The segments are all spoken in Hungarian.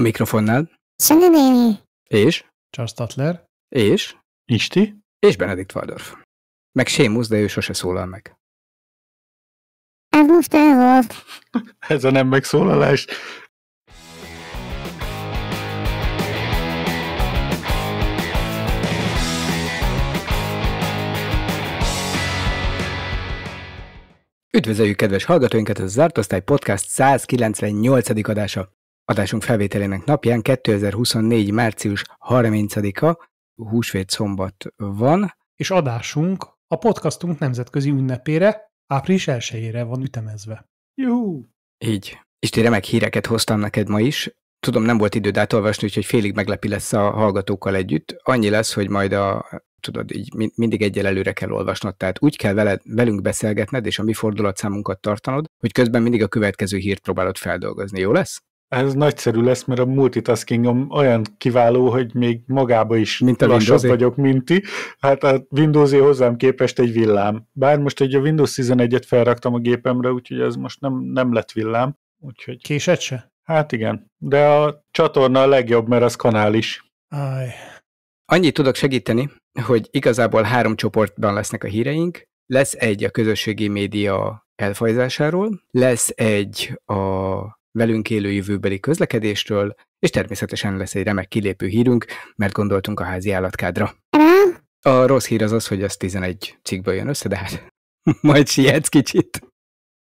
A mikrofonnál. Sanyi néni. És? Charles Tatler. És? Isti. És Benedikt Waldorf. Meg Sémusz, de ő sose szólal meg. Ez hát most volt. Ez a nem megszólalás. Üdvözöljük kedves hallgatóinkat, ez a Zárt Osztály Podcast 198. adása. Adásunk felvételének napján 2024. március 30-a, húsvét szombat van. És adásunk a podcastunk nemzetközi ünnepére, április 1 van ütemezve. Jó! Így. És ti remek híreket hoztam neked ma is. Tudom, nem volt időd átolvasni, úgyhogy félig meglepi lesz a hallgatókkal együtt. Annyi lesz, hogy majd a tudod, így mindig egyel előre kell olvasnod, tehát úgy kell veled, velünk beszélgetned, és a mi fordulatszámunkat tartanod, hogy közben mindig a következő hírt próbálod feldolgozni. Jó lesz? Ez nagyszerű lesz, mert a multitaskingom olyan kiváló, hogy még magába is mint a lassabb windows vagyok, mint ti. Hát a windows hozzám képest egy villám. Bár most egy a Windows 11-et felraktam a gépemre, úgyhogy ez most nem, nem lett villám. Úgyhogy... Késed se? Hát igen, de a csatorna a legjobb, mert az is. Aj. Annyit tudok segíteni, hogy igazából három csoportban lesznek a híreink. Lesz egy a közösségi média elfajzásáról, lesz egy a velünk élő jövőbeli közlekedésről, és természetesen lesz egy remek kilépő hírünk, mert gondoltunk a házi állatkádra. A rossz hír az az, hogy az 11 cikkből jön össze, de hát majd sietsz kicsit.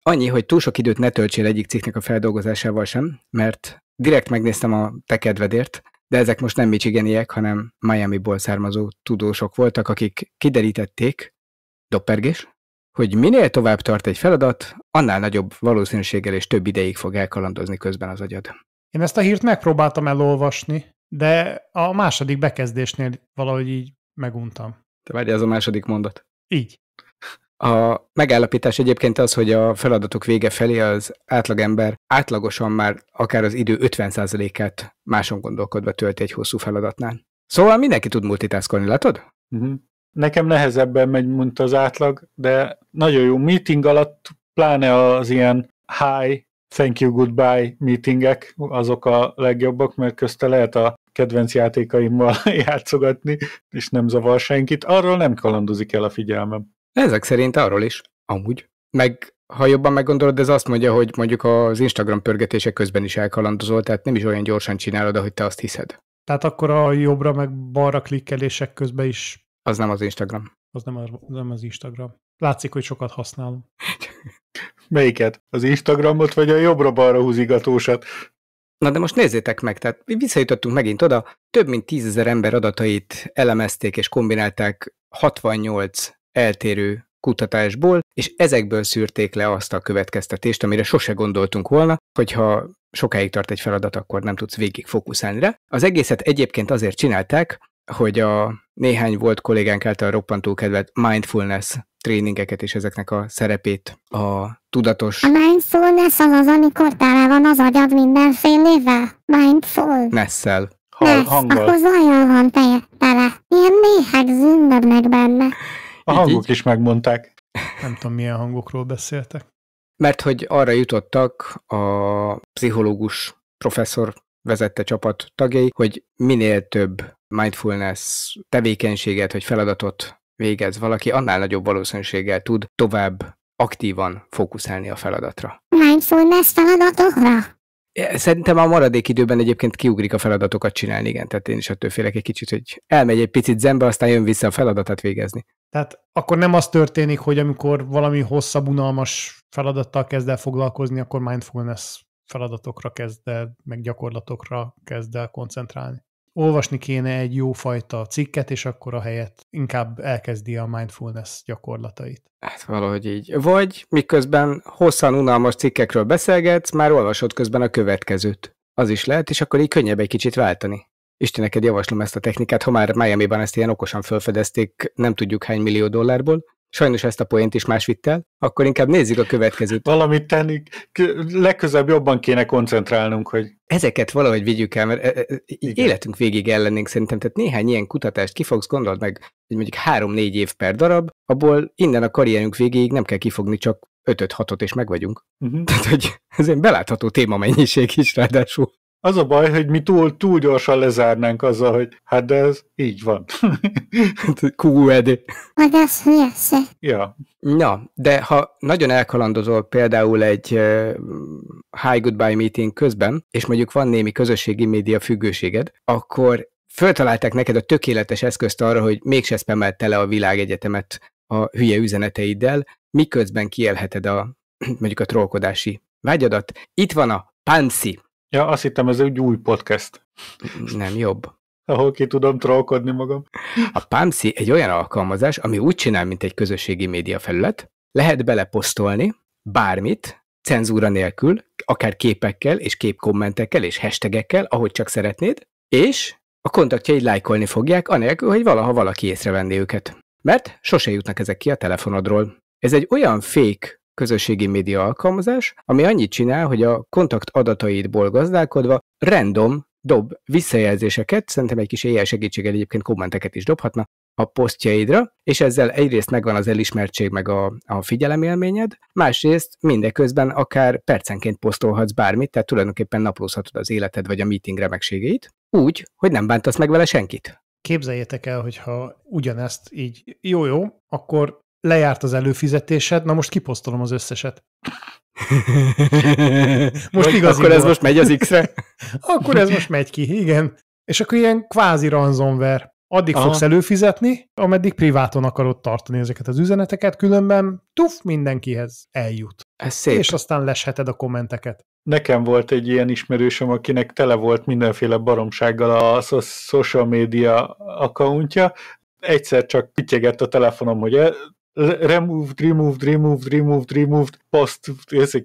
Annyi, hogy túl sok időt ne töltsél egyik cikknek a feldolgozásával sem, mert direkt megnéztem a te kedvedért, de ezek most nem michiganiek, hanem Miami-ból származó tudósok voltak, akik kiderítették, doppergés, hogy minél tovább tart egy feladat, annál nagyobb valószínűséggel és több ideig fog elkalandozni közben az agyad. Én ezt a hírt megpróbáltam elolvasni, de a második bekezdésnél valahogy így meguntam. Te várj, ez a második mondat. Így. A megállapítás egyébként az, hogy a feladatok vége felé az átlagember átlagosan már akár az idő 50%-át máson gondolkodva tölt egy hosszú feladatnál. Szóval mindenki tud multitaskolni, látod? Uh-huh. Nekem nehezebben megy, mint az átlag, de nagyon jó meeting alatt, pláne az ilyen high, thank you, goodbye meetingek, azok a legjobbak, mert közte lehet a kedvenc játékaimmal játszogatni, és nem zavar senkit. Arról nem kalandozik el a figyelmem. Ezek szerint arról is, amúgy. Meg ha jobban meggondolod, ez azt mondja, hogy mondjuk az Instagram pörgetések közben is elkalandozol, tehát nem is olyan gyorsan csinálod, ahogy te azt hiszed. Tehát akkor a jobbra meg balra klikkelések közben is az nem az Instagram. Az nem, az nem az Instagram. Látszik, hogy sokat használom. Melyiket? Az Instagramot, vagy a jobbra-balra húzigatósat? Na de most nézzétek meg, tehát visszajutottunk megint oda, több mint tízezer ember adatait elemezték és kombinálták 68 eltérő kutatásból, és ezekből szűrték le azt a következtetést, amire sose gondoltunk volna, hogyha sokáig tart egy feladat, akkor nem tudsz végig fókuszálni rá. Az egészet egyébként azért csinálták, hogy a néhány volt kollégánk által roppantó kedvelt mindfulness tréningeket és ezeknek a szerepét, a tudatos... A mindfulness az az, amikor tele van az agyad mindenfélével? Mindful. Nesszel. Hang, hangol. Akkor zajon van te, tele. Ilyen méhek zündögnek benne. A hangok is megmondták. Nem tudom, milyen hangokról beszéltek. Mert hogy arra jutottak a pszichológus professzor vezette csapat tagjai, hogy minél több mindfulness tevékenységet vagy feladatot végez valaki, annál nagyobb valószínűséggel tud tovább aktívan fókuszálni a feladatra. Mindfulness feladatokra? Szerintem a maradék időben egyébként kiugrik a feladatokat csinálni, igen. Tehát én is attól félek egy kicsit, hogy elmegy egy picit zenbe, aztán jön vissza a feladatát végezni. Tehát akkor nem az történik, hogy amikor valami hosszabb, unalmas feladattal kezd el foglalkozni, akkor mindfulness feladatokra kezd el, meg gyakorlatokra kezd el koncentrálni olvasni kéne egy jófajta cikket, és akkor a helyet inkább elkezdi a mindfulness gyakorlatait. Hát valahogy így. Vagy miközben hosszan unalmas cikkekről beszélgetsz, már olvasod közben a következőt. Az is lehet, és akkor így könnyebb egy kicsit váltani. Isteneked javaslom ezt a technikát, ha már Miami-ban ezt ilyen okosan felfedezték, nem tudjuk hány millió dollárból, sajnos ezt a poént is más vitt el, akkor inkább nézzük a következőt. Valamit tenni, legközelebb jobban kéne koncentrálnunk, hogy... Ezeket valahogy vigyük el, mert e, e, e, Igen. életünk végig ellenénk szerintem, tehát néhány ilyen kutatást ki fogsz gondold meg, hogy mondjuk három-négy év per darab, abból innen a karrierünk végéig nem kell kifogni, csak ötöt hatot és meg vagyunk. Uh-huh. Tehát, hogy ez egy belátható témamennyiség is ráadásul. Az a baj, hogy mi túl, túl gyorsan lezárnánk azzal, hogy hát de ez így van. QED. Hát, Meg ez hülyeség. Ja. Na, de ha nagyon elkalandozol például egy uh, High Goodbye meeting közben, és mondjuk van némi közösségi média függőséged, akkor föltalálták neked a tökéletes eszközt arra, hogy mégse spamelt tele a világegyetemet a hülye üzeneteiddel, miközben kielheted a mondjuk a trollkodási vágyadat. Itt van a pansi. Ja, azt hittem ez egy új podcast. Nem, jobb. Ahol ki tudom trollkodni magam. A Pamsi egy olyan alkalmazás, ami úgy csinál, mint egy közösségi média felület. Lehet beleposztolni bármit, cenzúra nélkül, akár képekkel, és képkommentekkel, és hashtagekkel, ahogy csak szeretnéd, és a kontaktjaid lájkolni fogják, anélkül, hogy valaha valaki észrevenné őket. Mert sose jutnak ezek ki a telefonodról. Ez egy olyan fake közösségi média alkalmazás, ami annyit csinál, hogy a kontakt adataidból gazdálkodva random dob visszajelzéseket, szerintem egy kis éjjel segítséggel egyébként kommenteket is dobhatna a posztjaidra, és ezzel egyrészt megvan az elismertség meg a, a figyelemélményed, másrészt mindeközben akár percenként posztolhatsz bármit, tehát tulajdonképpen naplózhatod az életed vagy a meeting remekségeit, úgy, hogy nem bántasz meg vele senkit. Képzeljétek el, hogyha ugyanezt így jó-jó, akkor lejárt az előfizetésed, na most kiposztolom az összeset. Most igaz. Akkor ez most megy az X-re? akkor ez most megy ki, igen. És akkor ilyen kvázi ransomware. Addig Aha. fogsz előfizetni, ameddig priváton akarod tartani ezeket az üzeneteket, különben tuf, mindenkihez eljut. Ez szép. És aztán lesheted a kommenteket. Nekem volt egy ilyen ismerősöm, akinek tele volt mindenféle baromsággal a social media accountja, egyszer csak pityegett a telefonom, hogy removed, removed, removed, removed, removed, post,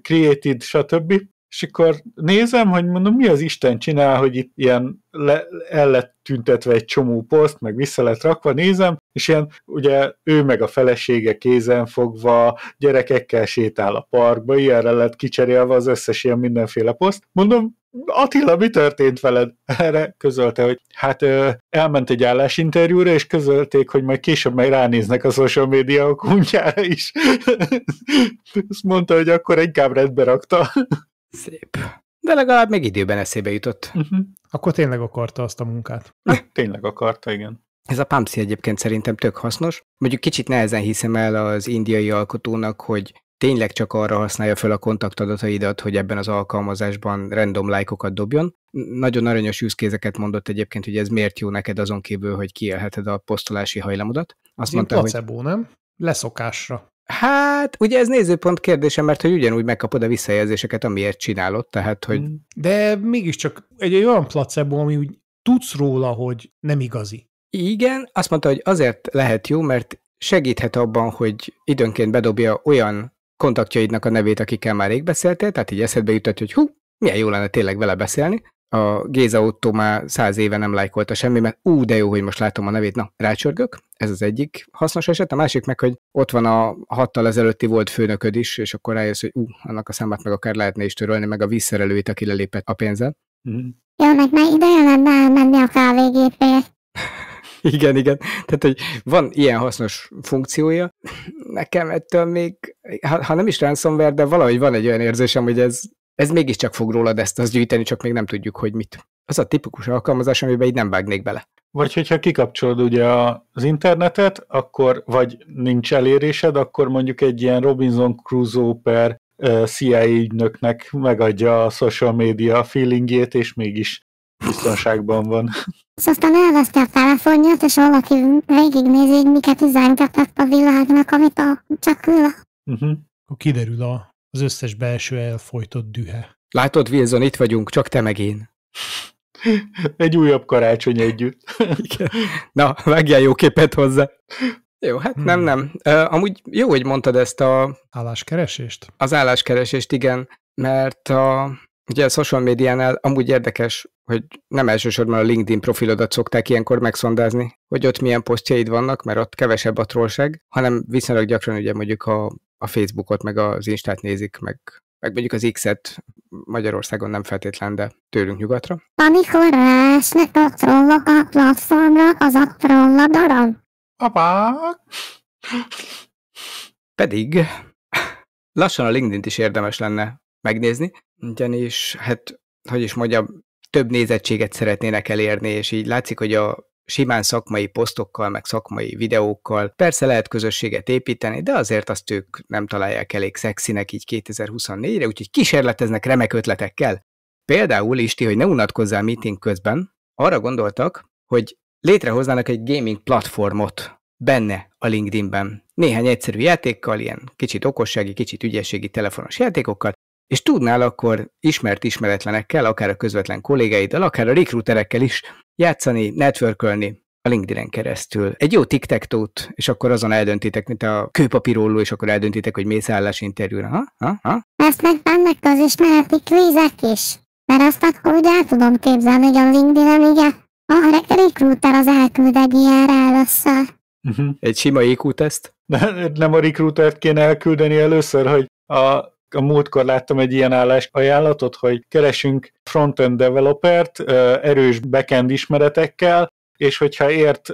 created, stb és akkor nézem, hogy mondom, mi az Isten csinál, hogy itt ilyen le, el lett tüntetve egy csomó poszt, meg vissza lett rakva, nézem, és ilyen, ugye ő meg a felesége kézen fogva, gyerekekkel sétál a parkba, ilyenre lett kicserélve az összes ilyen mindenféle poszt. Mondom, Attila, mi történt veled? Erre közölte, hogy hát ö, elment egy állásinterjúra, és közölték, hogy majd később majd ránéznek a social media kuntjára is. Azt mondta, hogy akkor inkább rendbe rakta. Szép. De legalább még időben eszébe jutott. Uh-huh. Akkor tényleg akarta azt a munkát. Na, hm. tényleg akarta, igen. Ez a PAMSZI egyébként szerintem tök hasznos. Mondjuk kicsit nehezen hiszem el az indiai alkotónak, hogy tényleg csak arra használja fel a kontaktadataidat, hogy ebben az alkalmazásban random lájkokat dobjon. Nagyon aranyos üszkézeket mondott egyébként, hogy ez miért jó neked azon kívül, hogy kielheted a posztolási hajlamodat. Azt Én mondta, placebo, hogy... nem? Leszokásra. Hát, ugye ez nézőpont kérdése, mert hogy ugyanúgy megkapod a visszajelzéseket, amiért csinálod, tehát hogy... Mm. De mégiscsak egy olyan placebo, ami úgy tudsz róla, hogy nem igazi. Igen, azt mondta, hogy azért lehet jó, mert segíthet abban, hogy időnként bedobja olyan kontaktjaidnak a nevét, akikkel már rég beszéltél, tehát így eszedbe jutott, hogy hú, milyen jó lenne tényleg vele beszélni, a Géza Otto már száz éve nem lájkolta semmi, mert ú, de jó, hogy most látom a nevét, na, rácsörgök, ez az egyik hasznos eset, a másik meg, hogy ott van a hattal ezelőtti volt főnököd is, és akkor rájössz, hogy ú, annak a számát meg akár lehetne is törölni, meg a vízszerelőit, aki lelépett a pénzzel Mm. Jó, meg már ideje lenne elmenni a kávégépért. Igen, igen. Tehát, hogy van ilyen hasznos funkciója. Nekem ettől még, ha, ha nem is ransomware, de valahogy van egy olyan érzésem, hogy ez ez mégiscsak fog rólad ezt az gyűjteni, csak még nem tudjuk, hogy mit. Az a tipikus alkalmazás, amiben így nem vágnék bele. Vagy hogyha kikapcsolod ugye az internetet, akkor, vagy nincs elérésed, akkor mondjuk egy ilyen Robinson Crusoe per CIA ügynöknek megadja a social media feelingjét, és mégis biztonságban van. És aztán elveszti a telefonját, és valaki végignézi, hogy miket üzengetett a világnak, amit a, csak ül. Uh-huh. Akkor kiderül a az összes belső elfolytott dühe. Látod, Wilson, itt vagyunk, csak te meg én. Egy újabb karácsony együtt. Igen. Na, vágjál jó képet hozzá. Jó, hát hmm. nem, nem. Uh, amúgy jó, hogy mondtad ezt a... Álláskeresést? Az álláskeresést, igen, mert a, ugye a social médiánál amúgy érdekes, hogy nem elsősorban a LinkedIn profilodat szokták ilyenkor megszondázni, hogy ott milyen posztjaid vannak, mert ott kevesebb a trollság, hanem viszonylag gyakran ugye mondjuk a a Facebookot, meg az Instát nézik, meg, meg mondjuk az X-et Magyarországon nem feltétlen, de tőlünk nyugatra. Amikor esnek a trollok a platformra, az a troll a darab. Apa! Pedig lassan a linkedin is érdemes lenne megnézni, ugyanis, hát, hogy is mondjam, több nézettséget szeretnének elérni, és így látszik, hogy a simán szakmai posztokkal, meg szakmai videókkal. Persze lehet közösséget építeni, de azért azt ők nem találják elég szexinek így 2024-re, úgyhogy kísérleteznek remek ötletekkel. Például, Isti, hogy ne unatkozzál meeting közben, arra gondoltak, hogy létrehoznának egy gaming platformot benne a LinkedInben. Néhány egyszerű játékkal, ilyen kicsit okossági, kicsit ügyességi telefonos játékokkal, és tudnál akkor ismert ismeretlenekkel, akár a közvetlen kollégáiddal, akár a rekruterekkel is játszani, networkölni a LinkedIn-en keresztül. Egy jó tiktektót, és akkor azon eldöntitek, mint a kőpapírolló, és akkor eldöntitek, hogy mész interjúra. Ha? Ha? Ha? Ezt meg bennek az ismereti kvízek is. Mert azt akkor úgy el tudom képzelni, hogy a LinkedIn-en ugye a recruiter az elküld egy ilyen válaszsal. Uh-huh. Mhm. Egy sima IQ teszt? Nem, nem a recruitert kéne elküldeni először, hogy a a múltkor láttam egy ilyen állás ajánlatot, hogy keresünk frontend developert erős backend ismeretekkel, és hogyha ért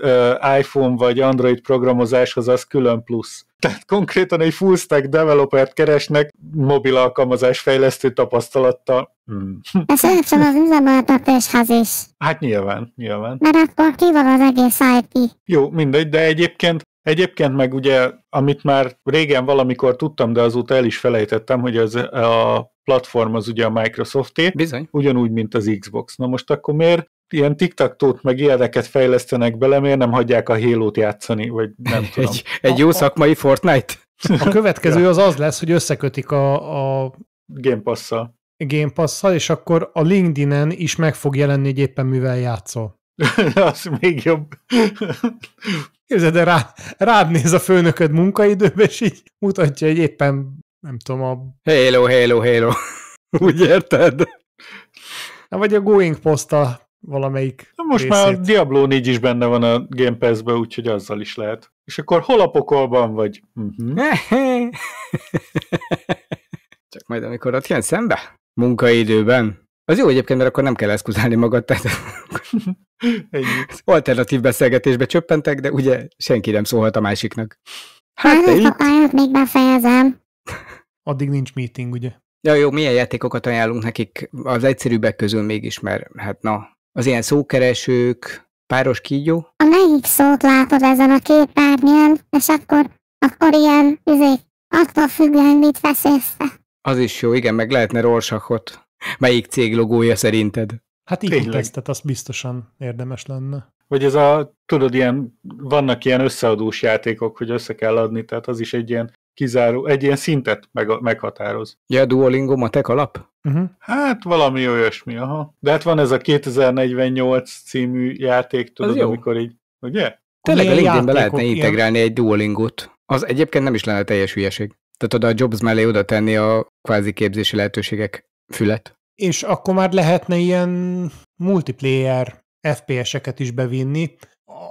iPhone vagy Android programozáshoz, az külön plusz. Tehát konkrétan egy full stack developert keresnek mobil alkalmazás fejlesztő tapasztalattal. Hmm. De szerintem az üzemeltetéshez is. Hát nyilván, nyilván. Mert akkor ki van az egész IT. Jó, mindegy, de egyébként Egyébként meg ugye, amit már régen valamikor tudtam, de azóta el is felejtettem, hogy az a platform az ugye a Microsofté, Bizony. ugyanúgy, mint az Xbox. Na most akkor miért ilyen tiktaktót meg ilyeneket fejlesztenek bele, miért nem hagyják a halo játszani, vagy nem tudom. Egy, egy jó szakmai Fortnite? A következő az az lesz, hogy összekötik a, a Game Pass-szal. Game Pass-szal, és akkor a LinkedIn-en is meg fog jelenni, hogy éppen mivel játszol. az még jobb. Képzeld, de rá, rád néz a főnököd munkaidőbe és így mutatja, hogy éppen, nem tudom, a... Hello, hello, hello. Úgy érted? Na, vagy a Going Posta valamelyik Na Most részét. már a Diablo 4 is benne van a Game Pass-be, úgyhogy azzal is lehet. És akkor hol a pokolban vagy? Uh-huh. Csak majd amikor ott jön szembe? Munkaidőben. Az jó egyébként, mert akkor nem kell eszkuzálni magad, tehát Ennyi. Alternatív beszélgetésbe csöppentek, de ugye senki nem szólhat a másiknak. Hát, hát papáját még befejezem. Addig nincs meeting, ugye? Ja, jó, milyen játékokat ajánlunk nekik az egyszerűbbek közül mégis, mert hát na, az ilyen szókeresők, páros kígyó. A melyik szót látod ezen a képernyőn, és akkor, akkor ilyen, izé, attól függően mit veszélsz Az is jó, igen, meg lehetne rorsakot. Melyik cég logója szerinted? Hát így tehát az biztosan érdemes lenne. Vagy ez a, tudod, ilyen, vannak ilyen összeadós játékok, hogy össze kell adni, tehát az is egy ilyen kizáró, egy ilyen szintet meg, meghatároz. Ja, Duolingo matek alap? Uh-huh. Hát valami olyasmi, aha. De hát van ez a 2048 című játék, tudod, amikor így, ugye? Tényleg a linkedin lehetne ilyen... integrálni egy Duolingot. Az egyébként nem is lenne teljes hülyeség. Tehát oda a Jobs mellé oda tenni a kvázi képzési lehetőségek fület és akkor már lehetne ilyen multiplayer FPS-eket is bevinni,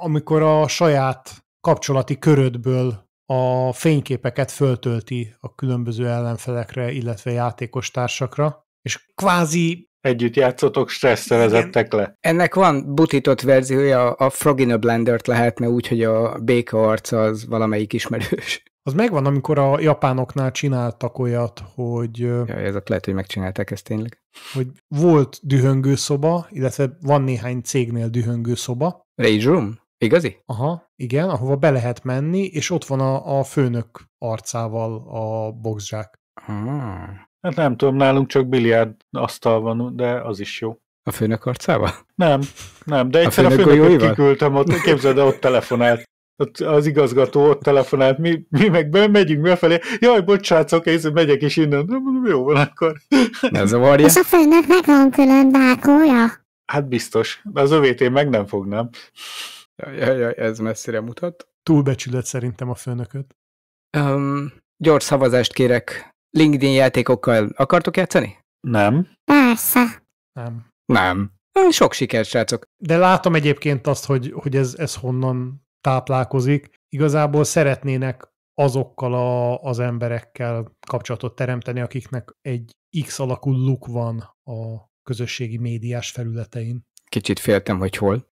amikor a saját kapcsolati körödből a fényképeket föltölti a különböző ellenfelekre, illetve játékos társakra és kvázi együtt játszotok, stresszel le. Ennek van butított verziója, a Frog in a Blender-t lehetne úgy, hogy a béka arc az valamelyik ismerős. Az megvan, amikor a japánoknál csináltak olyat, hogy... Ja, ez lehet, hogy megcsinálták ezt tényleg. Hogy volt dühöngőszoba, illetve van néhány cégnél dühöngőszoba. Rage Room? Igazi? Aha, igen, ahova be lehet menni, és ott van a, a főnök arcával a boxzsák. Ah. Hát nem tudom, nálunk csak biliárd asztal van, de az is jó. A főnök arcával? Nem, nem, de egyszer a, főnök a főnök kiküldtem, ott, képzeld ott telefonált. Ott az igazgató ott telefonált, mi, mi meg be, megyünk befelé, jaj, bocsácok, én megyek is innen. Mondom, jó van akkor. Ne zavarja. És a főnöknek van külön bákója? Hát biztos, de az övét én meg nem fognám. Jaj, jaj, jaj, ez messzire mutat. Túlbecsület szerintem a főnököt. Um, gyors szavazást kérek LinkedIn játékokkal akartok játszani? Nem. Persze. Nem. Nem. Hm, sok sikert, srácok. De látom egyébként azt, hogy, hogy ez, ez honnan táplálkozik. Igazából szeretnének azokkal a, az emberekkel kapcsolatot teremteni, akiknek egy X alakú luk van a közösségi médiás felületein. Kicsit féltem, hogy hol.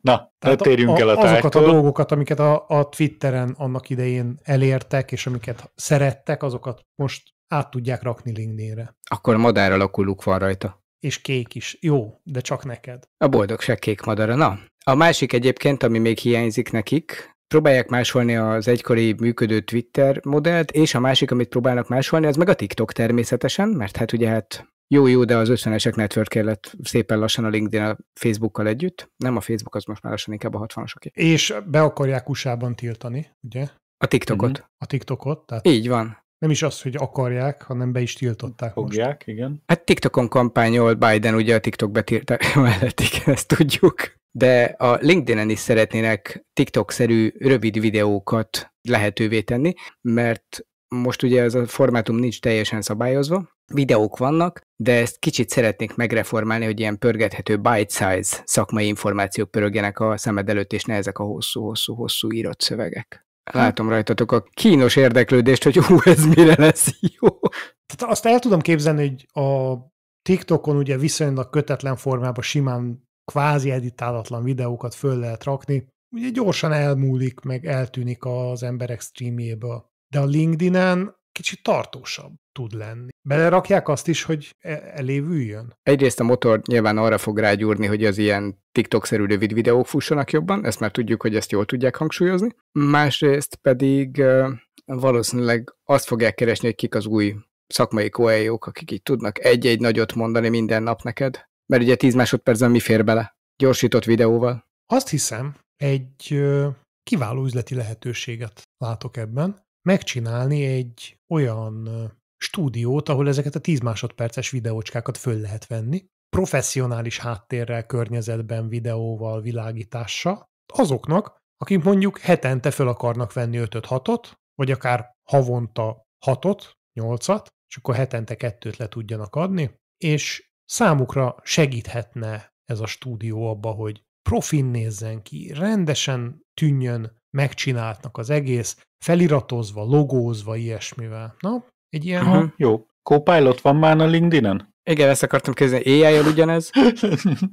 Na, Tehát térjünk a, el a tájtól. Azokat a dolgokat, amiket a, a Twitteren annak idején elértek, és amiket szerettek, azokat most át tudják rakni LinkedInre. Akkor madár alakú luk van rajta. És kék is. Jó, de csak neked. A boldogság kék madara, na. A másik egyébként, ami még hiányzik nekik, próbálják másolni az egykori működő Twitter modellt, és a másik, amit próbálnak másolni, az meg a TikTok természetesen, mert hát ugye hát jó, jó, de az 50-esek network kellett. szépen lassan a LinkedIn a Facebookkal együtt. Nem a Facebook, az most már lassan inkább a 60 asok És be akarják usa tiltani, ugye? A TikTokot. Mm-hmm. A TikTokot. Tehát Így van. Nem is az, hogy akarják, hanem be is tiltották Fogják, most. igen. Hát TikTokon kampányol Biden, ugye a TikTok betiltás mellett, igen, ezt tudjuk. De a LinkedIn-en is szeretnének TikTok-szerű rövid videókat lehetővé tenni, mert most ugye ez a formátum nincs teljesen szabályozva, videók vannak, de ezt kicsit szeretnék megreformálni, hogy ilyen pörgethető bite-size szakmai információk pörögjenek a szemed előtt, és ne ezek a hosszú-hosszú-hosszú írott szövegek. Hát- Látom rajtatok a kínos érdeklődést, hogy hú, ez mire lesz jó. Tehát azt el tudom képzelni, hogy a TikTokon ugye viszonylag kötetlen formában simán kvázi editálatlan videókat föl lehet rakni. Ugye gyorsan elmúlik, meg eltűnik az emberek streamjéből. De a LinkedIn-en kicsit tartósabb tud lenni. Belerakják azt is, hogy e-, elévüljön? Egyrészt a motor nyilván arra fog rágyúrni, hogy az ilyen TikTok-szerű rövid videók fussanak jobban, ezt már tudjuk, hogy ezt jól tudják hangsúlyozni. Másrészt pedig valószínűleg azt fogják keresni, hogy kik az új szakmai koeljók, akik így tudnak egy-egy nagyot mondani minden nap neked. Mert ugye 10 másodpercben mi fér bele? Gyorsított videóval. Azt hiszem, egy kiváló üzleti lehetőséget látok ebben. Megcsinálni egy olyan stúdiót, ahol ezeket a 10 másodperces videócskákat föl lehet venni, professzionális háttérrel, környezetben, videóval, világítással, azoknak, akik mondjuk hetente föl akarnak venni 5-6-ot, vagy akár havonta 6-ot, 8-at, és akkor hetente kettőt le tudjanak adni, és számukra segíthetne ez a stúdió abba, hogy profin nézzen ki, rendesen tűnjön megcsináltnak az egész, feliratozva, logózva, ilyesmivel. Na, egy ilyen... Uh-huh. Jó. Copilot van már a LinkedIn-en? Igen, ezt akartam kérdezni. ai ugyanez?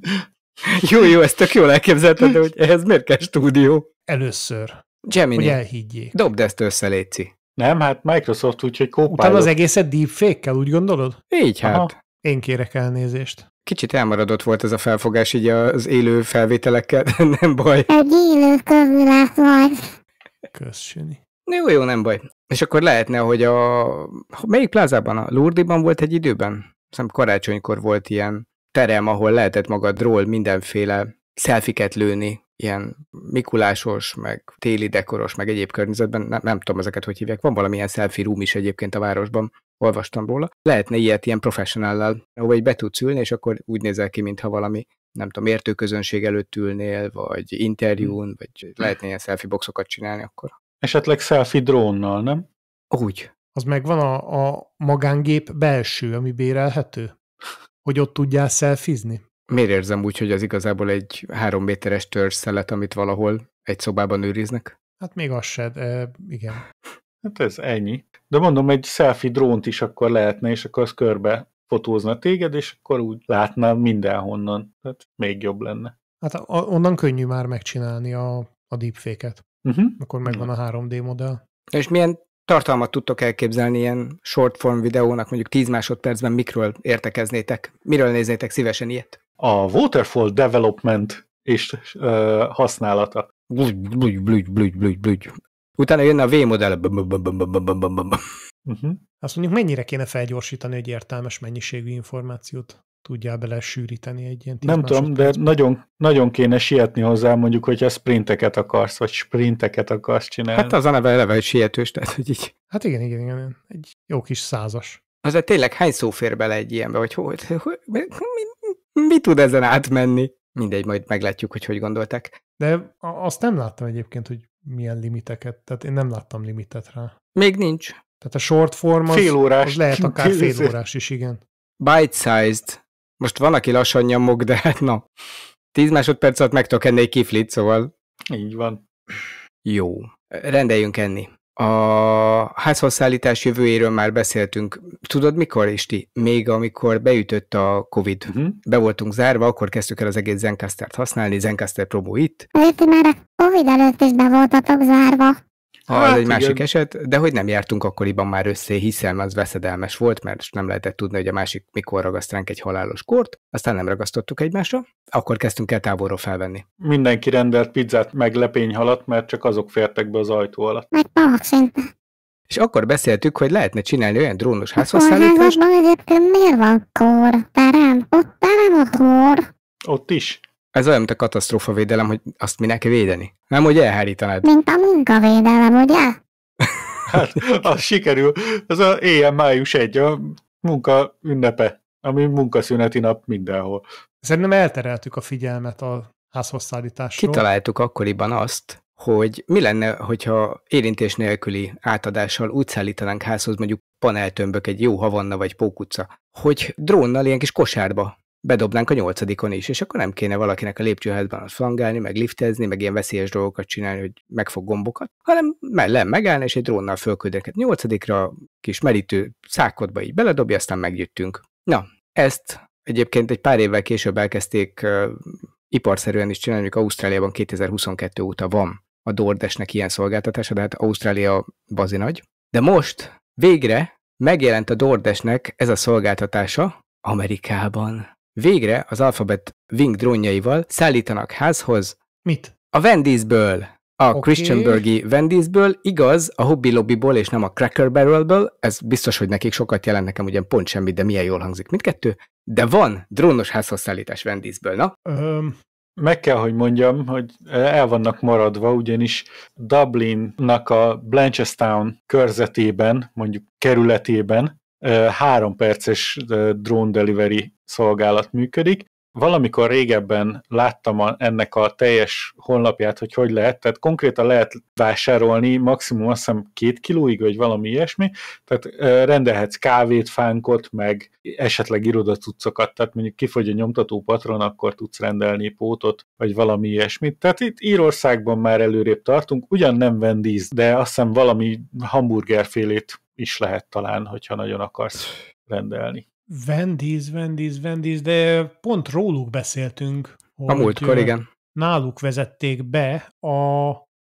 jó, jó, ezt tök jól elképzelted, de hogy ehhez miért kell stúdió? Először. Gemini. Hogy elhiggyék. Dobd ezt össze, Léci. Nem, hát Microsoft úgy, hogy Copilot. Utána az egészet deepfake-kel, úgy gondolod? Így hát. Aha. Én kérek elnézést. Kicsit elmaradott volt ez a felfogás így az élő felvételekkel, nem baj. Egy élő kamerát van. Köszöni. Jó, jó, nem baj. És akkor lehetne, hogy a... Melyik plázában? A Lourdiban volt egy időben? Szerintem karácsonykor volt ilyen terem, ahol lehetett magadról mindenféle szelfiket lőni, ilyen mikulásos, meg téli dekoros, meg egyéb környezetben, nem, nem tudom ezeket, hogy hívják, van valamilyen selfie room is egyébként a városban, olvastam róla. Lehetne ilyet ilyen professionállal, ahol egy be tudsz ülni, és akkor úgy nézel ki, mintha valami nem tudom, értőközönség előtt ülnél, vagy interjún, vagy lehetne ilyen selfie boxokat csinálni akkor. Esetleg selfie drónnal, nem? Úgy. Az megvan a, a magángép belső, ami bérelhető? Hogy ott tudjál szelfizni? Miért érzem úgy, hogy az igazából egy három méteres törzszelet, amit valahol egy szobában őriznek? Hát még az se, de eh, igen. Hát ez ennyi. De mondom, egy selfie drónt is akkor lehetne, és akkor az körbe fotózna téged, és akkor úgy látna mindenhonnan. Tehát még jobb lenne. Hát onnan könnyű már megcsinálni a, a deepfake-et. Uh-huh. Akkor megvan a 3D modell. És milyen tartalmat tudtok elképzelni ilyen short form videónak, mondjuk 10 másodpercben mikről értekeznétek? Miről néznétek szívesen ilyet? A waterfall development és uh, használata. Blügy, blügy, blügy, blügy, blügy, blügy. Utána jönne a V modell. Uh-huh. Azt mondjuk mennyire kéne felgyorsítani egy értelmes mennyiségű információt? tudjál bele sűríteni egy ilyen Nem tudom, de nagyon, nagyon kéne sietni hozzá, mondjuk, hogyha sprinteket akarsz, vagy sprinteket akarsz csinálni. Hát az a neve eleve sietős, tehát hogy így. Hát igen, igen, igen, egy jó kis százas. Azért tényleg hány szó fér bele egy ilyenbe, vagy hogy, hogy mi, mi, mi tud ezen átmenni? Mindegy, majd meglátjuk, hogy hogy gondoltak. De azt nem láttam egyébként, hogy milyen limiteket, tehát én nem láttam limitet rá. Még nincs. Tehát a short form az, fél órás. az lehet akár fél órás is, igen. Bite-sized most van, aki lassan nyomok, de hát na. tíz másodperc alatt meg tudok enni egy kiflit, szóval... Így van. Jó. Rendeljünk enni. A házhozszállítás jövőjéről már beszéltünk. Tudod mikor, Isti? Még amikor beütött a Covid. Uh-huh. Be voltunk zárva, akkor kezdtük el az egész Zencastert használni. Zencaster próbó itt. Itt már a Covid előtt is be voltatok zárva. Ha hát, az egy igen. másik eset, de hogy nem jártunk akkoriban már össze, hiszen az veszedelmes volt, mert nem lehetett tudni, hogy a másik mikor ragaszt ránk egy halálos kort, aztán nem ragasztottuk egymásra, akkor kezdtünk el távolról felvenni. Mindenki rendelt pizzát meg lepényhalat, mert csak azok fértek be az ajtó alatt. Meg És akkor beszéltük, hogy lehetne csinálni olyan drónos házhozszállítást. A egyébként miért van kór? Terem? Ott terem a kór. Ott is. Ez olyan, mint a védelem, hogy azt minek védeni. Nem, hogy elhárítanád. Mint a munkavédelem, ugye? hát, az sikerül. Ez az éjjel május egy, a munka ünnepe, ami munkaszüneti nap mindenhol. Szerintem eltereltük a figyelmet a házhozszállításról. Kitaláltuk akkoriban azt, hogy mi lenne, hogyha érintés nélküli átadással úgy szállítanánk házhoz mondjuk paneltömbök egy jó havanna vagy pókutca, hogy drónnal ilyen kis kosárba bedobnánk a nyolcadikon is, és akkor nem kéne valakinek a lépcsőházban azt flangálni, meg liftezni, meg ilyen veszélyes dolgokat csinálni, hogy megfog gombokat, hanem mellem megállni, és egy drónnal fölküldek. Hát nyolcadikra kis merítő szákodba így beledobja, aztán megjöttünk. Na, ezt egyébként egy pár évvel később elkezdték uh, iparszerűen is csinálni, amikor Ausztráliában 2022 óta van a Dordesnek ilyen szolgáltatása, de hát Ausztrália bazi nagy. De most végre megjelent a Dordesnek ez a szolgáltatása Amerikában. Végre az Alphabet Wing drónjaival szállítanak házhoz. Mit? A Wendy'sből. A okay. Burgi Wendy'sből, igaz, a Hobby Lobbyból és nem a Cracker Barrelből, ez biztos, hogy nekik sokat jelent nekem, ugyan pont semmit, de milyen jól hangzik mindkettő, de van drónos házhoz szállítás Wendy'sből, na? Um, meg kell, hogy mondjam, hogy el vannak maradva, ugyanis Dublinnak a Blanchestown körzetében, mondjuk kerületében három perces drone delivery szolgálat működik. Valamikor régebben láttam a, ennek a teljes honlapját, hogy hogy lehet, tehát konkrétan lehet vásárolni maximum azt hiszem két kilóig, vagy valami ilyesmi, tehát rendelhetsz kávét, fánkot, meg esetleg irodatucokat, tehát mondjuk kifogy a nyomtató patron, akkor tudsz rendelni pótot, vagy valami ilyesmit. Tehát itt Írországban már előrébb tartunk, ugyan nem vendíz, de azt hiszem valami hamburgerfélét is lehet talán, hogyha nagyon akarsz rendelni. Vendíz, vendíz, vendíz, de pont róluk beszéltünk. a múltkor, igen. Náluk vezették be a...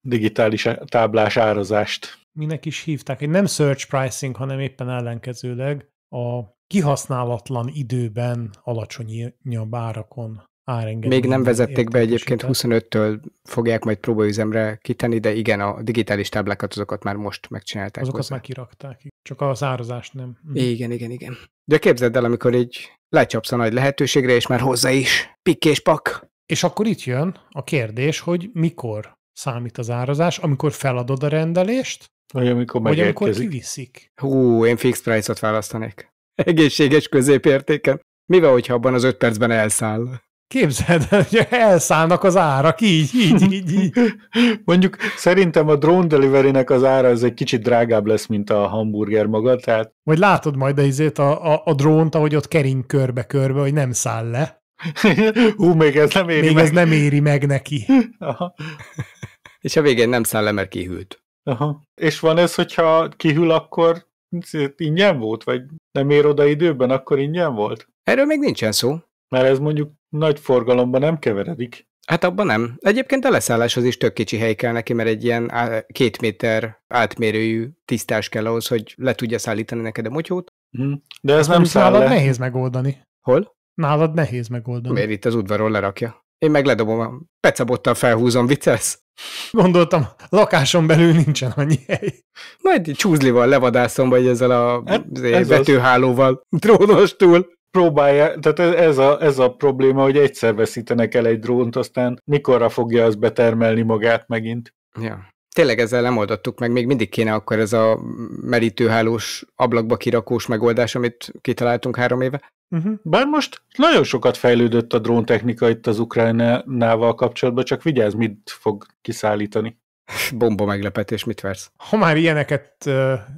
Digitális táblás árazást. Minek is hívták? Egy nem search pricing, hanem éppen ellenkezőleg a kihasználatlan időben alacsonyabb árakon árengedmény. Még nem vezették be egyébként, 25-től fogják majd próbaüzemre kitenni, de igen, a digitális táblákat azokat már most megcsinálták Azokat hozzá. már kirakták, csak az árazást nem. Mhm. Igen, igen, igen. De képzeld el, amikor így lecsapsz a nagy lehetőségre, és már hozzá is, pikk és pak. És akkor itt jön a kérdés, hogy mikor számít az árazás, amikor feladod a rendelést, vagy amikor vagy amikor kiviszik. Hú, én fix price-ot választanék. Egészséges középértéken. mivel hogyha abban az öt percben elszáll? Képzeld el, hogy elszállnak az árak, így, így, így, így. Mondjuk szerintem a drone delivery az ára ez egy kicsit drágább lesz, mint a hamburger maga, tehát... Vagy látod majd ezért a, a, a drónt, ahogy ott kering körbe-körbe, hogy nem száll le. Hú, még ez nem éri még meg. ez nem éri meg neki. Aha. És a végén nem száll le, mert kihűlt. Aha. És van ez, hogyha kihűl, akkor ingyen volt, vagy nem ér oda időben, akkor ingyen volt? Erről még nincsen szó. Mert ez mondjuk nagy forgalomban nem keveredik. Hát abban nem. Egyébként a leszálláshoz is tök kicsi hely kell neki, mert egy ilyen két méter átmérőjű tisztás kell ahhoz, hogy le tudja szállítani neked a motyót. Mhm. De ez ez nem száll nálad le. nehéz megoldani. Hol? Nálad nehéz megoldani. Miért itt az udvaron lerakja? Én meg ledobom, a pecabottal felhúzom, viccelsz? Gondoltam, lakáson belül nincsen annyi hely. Majd csúzlival levadászom, vagy ezzel a hát, ez betűhálóval, az. trónostól próbálja, tehát ez a, ez a probléma, hogy egyszer veszítenek el egy drónt, aztán mikorra fogja az betermelni magát megint. Ja. Tényleg ezzel nem oldottuk meg, még mindig kéne akkor ez a merítőhálós, ablakba kirakós megoldás, amit kitaláltunk három éve. Uh-huh. Bár most nagyon sokat fejlődött a dróntechnika itt az Ukrajnával kapcsolatban, csak vigyázz, mit fog kiszállítani. Bomba meglepetés, mit versz? Ha már ilyeneket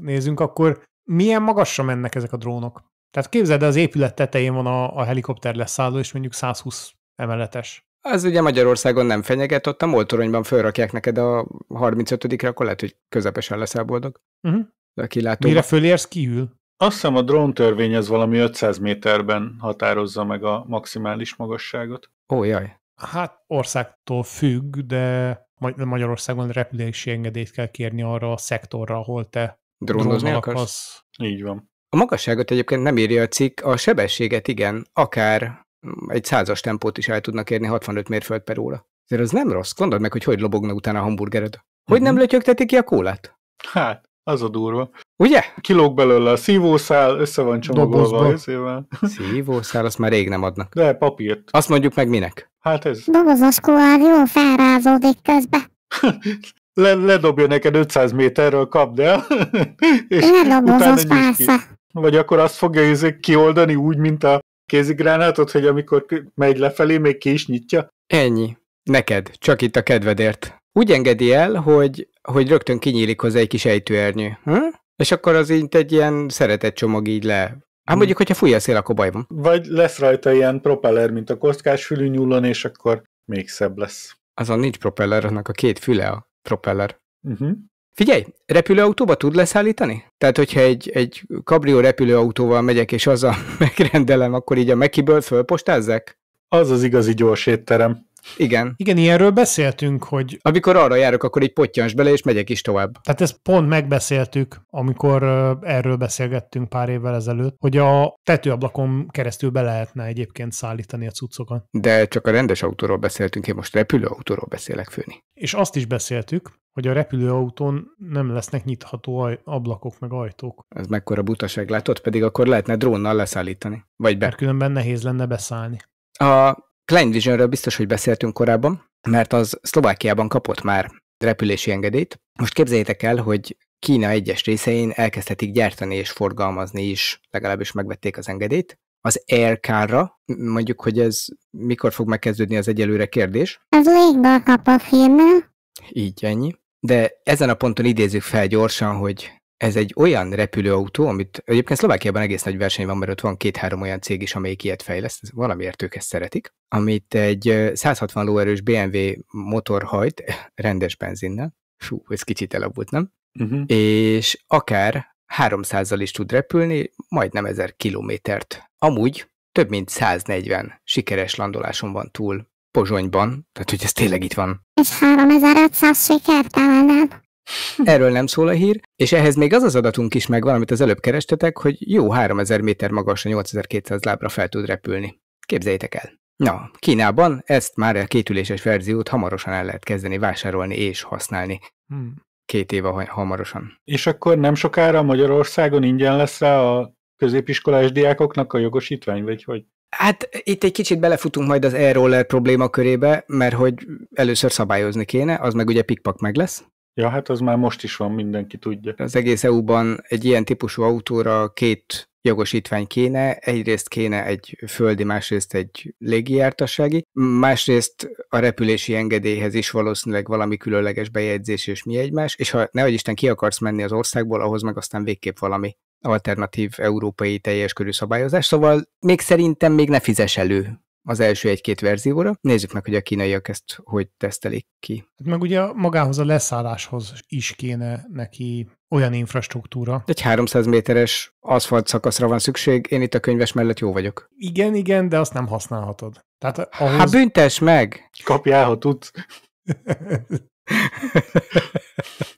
nézünk, akkor milyen magasra mennek ezek a drónok? Tehát képzeld, az épület tetején van a, a helikopter leszálló, és mondjuk 120 emeletes. Az ugye Magyarországon nem fenyeget, ott a moltoronyban fölrakják neked a 35-re, akkor lehet, hogy közepesen leszel boldog. Uh-huh. De kilátó. Mire fölérsz, kiül. Azt hiszem a dróntörvény az valami 500 méterben határozza meg a maximális magasságot. Ó, jaj. Hát országtól függ, de Magyarországon repülési engedélyt kell kérni arra a szektorra, ahol te drónozni akarsz. Így van. A magasságot egyébként nem írja a cikk, a sebességet igen, akár egy százas tempót is el tudnak érni 65 mérföld per óra. Ezért az nem rossz. Gondold meg, hogy hogy lobogna utána a hamburgered. Hogy uh-huh. nem mhm. lötyögteti ki a kólát? Hát, az a durva. Ugye? Kilóg belőle a szívószál, össze van csomagolva összével. Szívószál, azt már rég nem adnak. De papírt. Azt mondjuk meg minek? Hát ez. Dobozos kólát jól felrázódik közben. Le, ledobja neked 500 méterről, kapd el. És Ledobozos, persze. Vagy akkor azt fogja ezek kioldani úgy, mint a kézigránátot, hogy amikor megy lefelé, még ki is nyitja? Ennyi. Neked. Csak itt a kedvedért. Úgy engedi el, hogy, hogy rögtön kinyílik hozzá egy kis ejtőernyő. Hm? És akkor az így egy ilyen szeretett csomag így le Hát hm. mondjuk, hogyha fúj a szél, akkor baj van. Vagy lesz rajta ilyen propeller, mint a kockás fülű nyúlon, és akkor még szebb lesz. Azon nincs propeller, annak a két füle a propeller. Uh-huh. Figyelj, repülőautóba tud leszállítani? Tehát, hogyha egy, egy kabrió repülőautóval megyek, és azzal megrendelem, akkor így a Mekiből fölpostázzák? Az az igazi gyors étterem. Igen. Igen, ilyenről beszéltünk, hogy... Amikor arra járok, akkor így pottyans bele, és megyek is tovább. Tehát ezt pont megbeszéltük, amikor erről beszélgettünk pár évvel ezelőtt, hogy a tetőablakon keresztül be lehetne egyébként szállítani a cuccokat. De csak a rendes autóról beszéltünk, én most repülőautóról beszélek főni. És azt is beszéltük, hogy a repülőautón nem lesznek nyitható ablakok meg ajtók. Ez mekkora butaság, látott, Pedig akkor lehetne drónnal leszállítani. Vagy be. Mert különben nehéz lenne beszállni. A Klein Visionről biztos, hogy beszéltünk korábban, mert az Szlovákiában kapott már repülési engedélyt. Most képzeljétek el, hogy Kína egyes részein elkezdhetik gyártani és forgalmazni is, legalábbis megvették az engedélyt. Az car ra mondjuk, hogy ez mikor fog megkezdődni, az egyelőre kérdés. Ez légből kapott hírnő. Így, ennyi. De ezen a ponton idézzük fel gyorsan, hogy ez egy olyan repülőautó, amit egyébként Szlovákiában egész nagy verseny van, mert ott van két-három olyan cég is, amelyik ilyet fejleszt, valamiért ők ezt szeretik, amit egy 160 lóerős BMW motor hajt, rendes benzinnel, fú, ez kicsit elabult, nem? Uh-huh. És akár 300 al is tud repülni, majdnem 1000 kilométert. Amúgy több mint 140 sikeres landoláson van túl Pozsonyban, tehát hogy ez tényleg itt van. És 3500 sikert talán. Erről nem szól a hír, és ehhez még az az adatunk is megvan, amit az előbb kerestetek, hogy jó 3000 méter magasra 8200 lábra fel tud repülni. Képzeljétek el! Na, Kínában ezt már a kétüléses verziót hamarosan el lehet kezdeni vásárolni és használni. Hmm. Két éve hamarosan. És akkor nem sokára Magyarországon ingyen lesz rá a középiskolás diákoknak a jogosítvány, vagy hogy? Hát itt egy kicsit belefutunk majd az e-roller probléma körébe, mert hogy először szabályozni kéne, az meg ugye pikpak meg lesz, Ja, hát az már most is van, mindenki tudja. Az egész EU-ban egy ilyen típusú autóra két jogosítvány kéne, egyrészt kéne egy földi, másrészt egy légijártasági, másrészt a repülési engedélyhez is valószínűleg valami különleges bejegyzés és mi egymás, és ha nehogy Isten ki akarsz menni az országból, ahhoz meg aztán végképp valami alternatív európai teljes körű szabályozás, szóval még szerintem még ne fizes elő az első egy-két verzióra. Nézzük meg, hogy a kínaiak ezt hogy tesztelik ki. Hát meg ugye magához a leszálláshoz is kéne neki olyan infrastruktúra. Egy 300 méteres aszfalt szakaszra van szükség, én itt a könyves mellett jó vagyok. Igen, igen, de azt nem használhatod. Tehát ahhoz... Hát büntes meg! Kapjál, ha tudsz.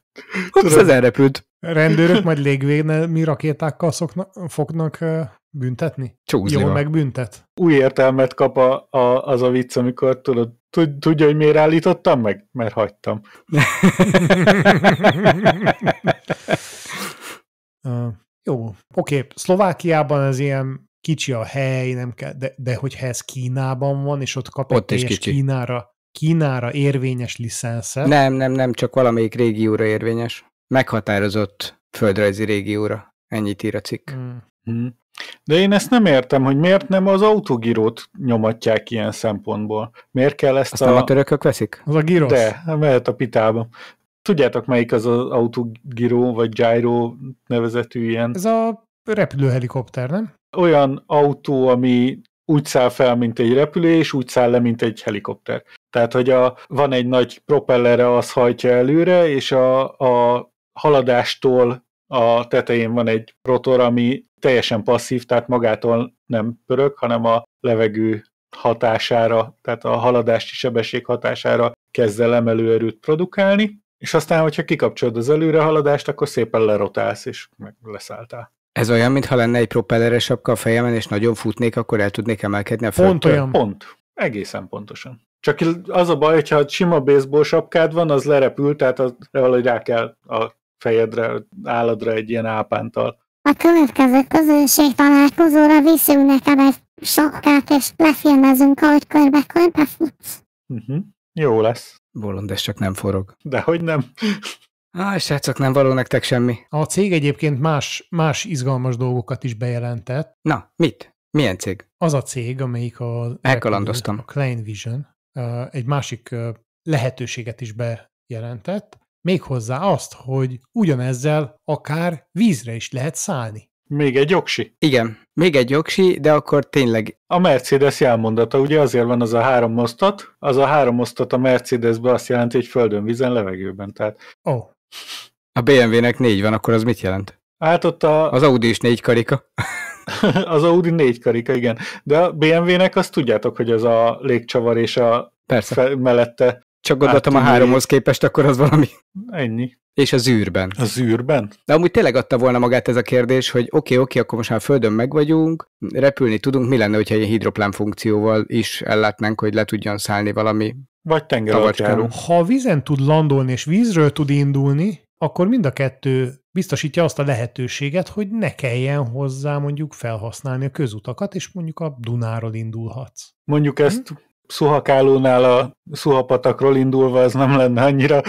Hops, ez elrepült. Rendőrök majd légvédelmi rakétákkal szoknak, fognak büntetni? Csúzni Jó, van. megbüntet. Új értelmet kap a, a, az a vicc, amikor tudod, tud, tudja, hogy miért állítottam meg? Mert hagytam. uh, jó, oké. Okay. Szlovákiában ez ilyen kicsi a hely, nem kell, de, de hogyha ez Kínában van, és ott kap ott egy kicsi. Kínára, Kínára érvényes licenszet. Nem, nem, nem, csak valamelyik régióra érvényes meghatározott földrajzi régióra. Ennyit ír a cikk. Mm. De én ezt nem értem, hogy miért nem az autogirót nyomatják ilyen szempontból. Miért kell ezt Azt a... nem a törökök veszik? Az a gyros. De, mehet a pitába. Tudjátok, melyik az az autogiró vagy gyro nevezetű ilyen? Ez a repülőhelikopter, nem? Olyan autó, ami úgy száll fel, mint egy repülés, úgy száll le, mint egy helikopter. Tehát, hogy a, van egy nagy propellere, az hajtja előre, és a, a haladástól a tetején van egy rotor, ami teljesen passzív, tehát magától nem pörög, hanem a levegő hatására, tehát a haladási sebesség hatására kezd el erőt produkálni, és aztán, hogyha kikapcsolod az előrehaladást, akkor szépen lerotálsz, és meg leszálltál. Ez olyan, mintha lenne egy propelleres sapka a fejemen, és nagyon futnék, akkor el tudnék emelkedni a földtől. Pont olyan. Pont. Egészen pontosan. Csak az a baj, hogyha sima baseball sapkád van, az lerepül, tehát az, valahogy rá kell a fejedre, álladra egy ilyen ápántal. A következő közönség találkozóra viszünk neked egy sokkát, és lefilmezünk, ahogy körbe-körbe futsz. Uh-huh. Jó lesz. Bolond, ez csak nem forog. De hogy nem? Á, hát csak nem való nektek semmi. A cég egyébként más, más izgalmas dolgokat is bejelentett. Na, mit? Milyen cég? Az a cég, amelyik a... Elkalandoztam. A Klein Vision egy másik lehetőséget is bejelentett, Méghozzá azt, hogy ugyanezzel akár vízre is lehet szállni. Még egy jogsi? Igen, még egy jogsi, de akkor tényleg... A Mercedes jelmondata, ugye azért van az a három osztat, az a három osztat a Mercedesbe azt jelenti, hogy földön, vízen, levegőben, tehát... Ó. Oh. A BMW-nek négy van, akkor az mit jelent? Hát ott a... Az Audi is négy karika. az Audi négy karika, igen. De a BMW-nek azt tudjátok, hogy az a légcsavar és a Persze. Fel, mellette csak gondoltam hát, a háromhoz képest, akkor az valami. Ennyi. És az űrben. Az űrben? De amúgy tényleg adta volna magát ez a kérdés, hogy oké, okay, oké, okay, akkor most már földön meg vagyunk, repülni tudunk, mi lenne, hogyha egy hidroplán funkcióval is ellátnánk, hogy le tudjon szállni valami vagy tenger Ha a vízen tud landolni és vízről tud indulni, akkor mind a kettő biztosítja azt a lehetőséget, hogy ne kelljen hozzá mondjuk felhasználni a közutakat, és mondjuk a Dunáról indulhatsz. Mondjuk hm? ezt hm? Szuhakálónál a Szuhapatakról indulva az nem lenne annyira...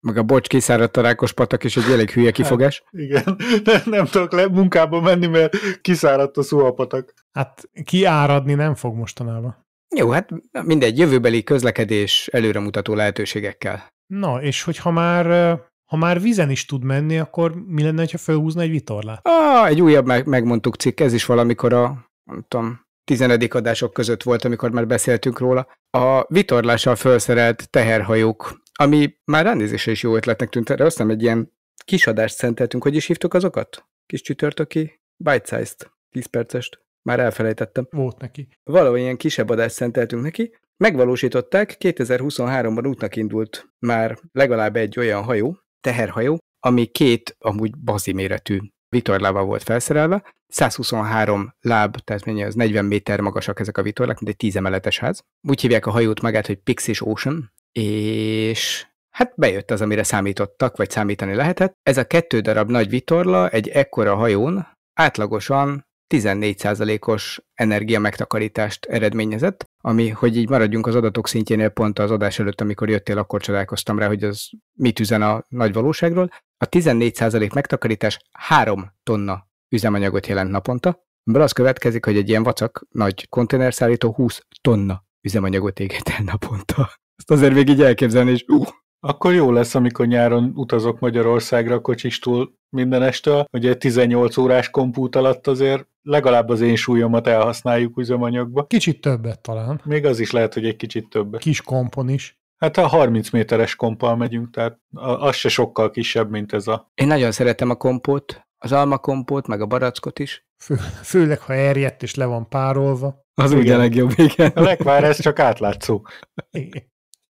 Meg a bocs kiszáradt a patak, és egy elég hülye kifogás. Hát, igen, nem, nem tudok le munkába menni, mert kiszáradt a Szuhapatak. Hát kiáradni nem fog mostanában. Jó, hát mindegy, jövőbeli közlekedés előremutató lehetőségekkel. Na, és hogyha már ha már vizen is tud menni, akkor mi lenne, ha felhúzna egy vitorlát? Ah, egy újabb meg, megmondtuk cikk, ez is valamikor a, nem tudom, tizenedik adások között volt, amikor már beszéltünk róla, a vitorlással felszerelt teherhajók, ami már ránézésre is jó ötletnek tűnt, erre aztán egy ilyen kis adást szenteltünk, hogy is hívtuk azokat? Kis csütörtöki bite-sized, 10 percest. Már elfelejtettem. Volt neki. Valahogy ilyen kisebb adást szenteltünk neki. Megvalósították, 2023-ban útnak indult már legalább egy olyan hajó, teherhajó, ami két amúgy bazi méretű vitorlával volt felszerelve, 123 láb, tehát mennyi az 40 méter magasak ezek a vitorlák, mint egy 10 emeletes ház. Úgy hívják a hajót magát, hogy Pixis Ocean, és hát bejött az, amire számítottak, vagy számítani lehetett. Ez a kettő darab nagy vitorla egy ekkora hajón átlagosan 14%-os energia megtakarítást eredményezett, ami, hogy így maradjunk az adatok szintjénél pont az adás előtt, amikor jöttél, akkor csodálkoztam rá, hogy az mit üzen a nagy valóságról a 14% megtakarítás 3 tonna üzemanyagot jelent naponta, mert az következik, hogy egy ilyen vacak nagy konténerszállító 20 tonna üzemanyagot éget el naponta. Ezt azért még így elképzelni, és uh, akkor jó lesz, amikor nyáron utazok Magyarországra kocsistól minden este, hogy egy 18 órás kompút alatt azért legalább az én súlyomat elhasználjuk üzemanyagba. Kicsit többet talán. Még az is lehet, hogy egy kicsit többet. Kis kompon is. Hát a 30 méteres kompal megyünk, tehát az se sokkal kisebb, mint ez a... Én nagyon szeretem a kompót, az alma kompót, meg a barackot is. Fő, főleg, ha erjedt és le van párolva. Az ugye legjobb, igen. A legvár, ez csak átlátszó.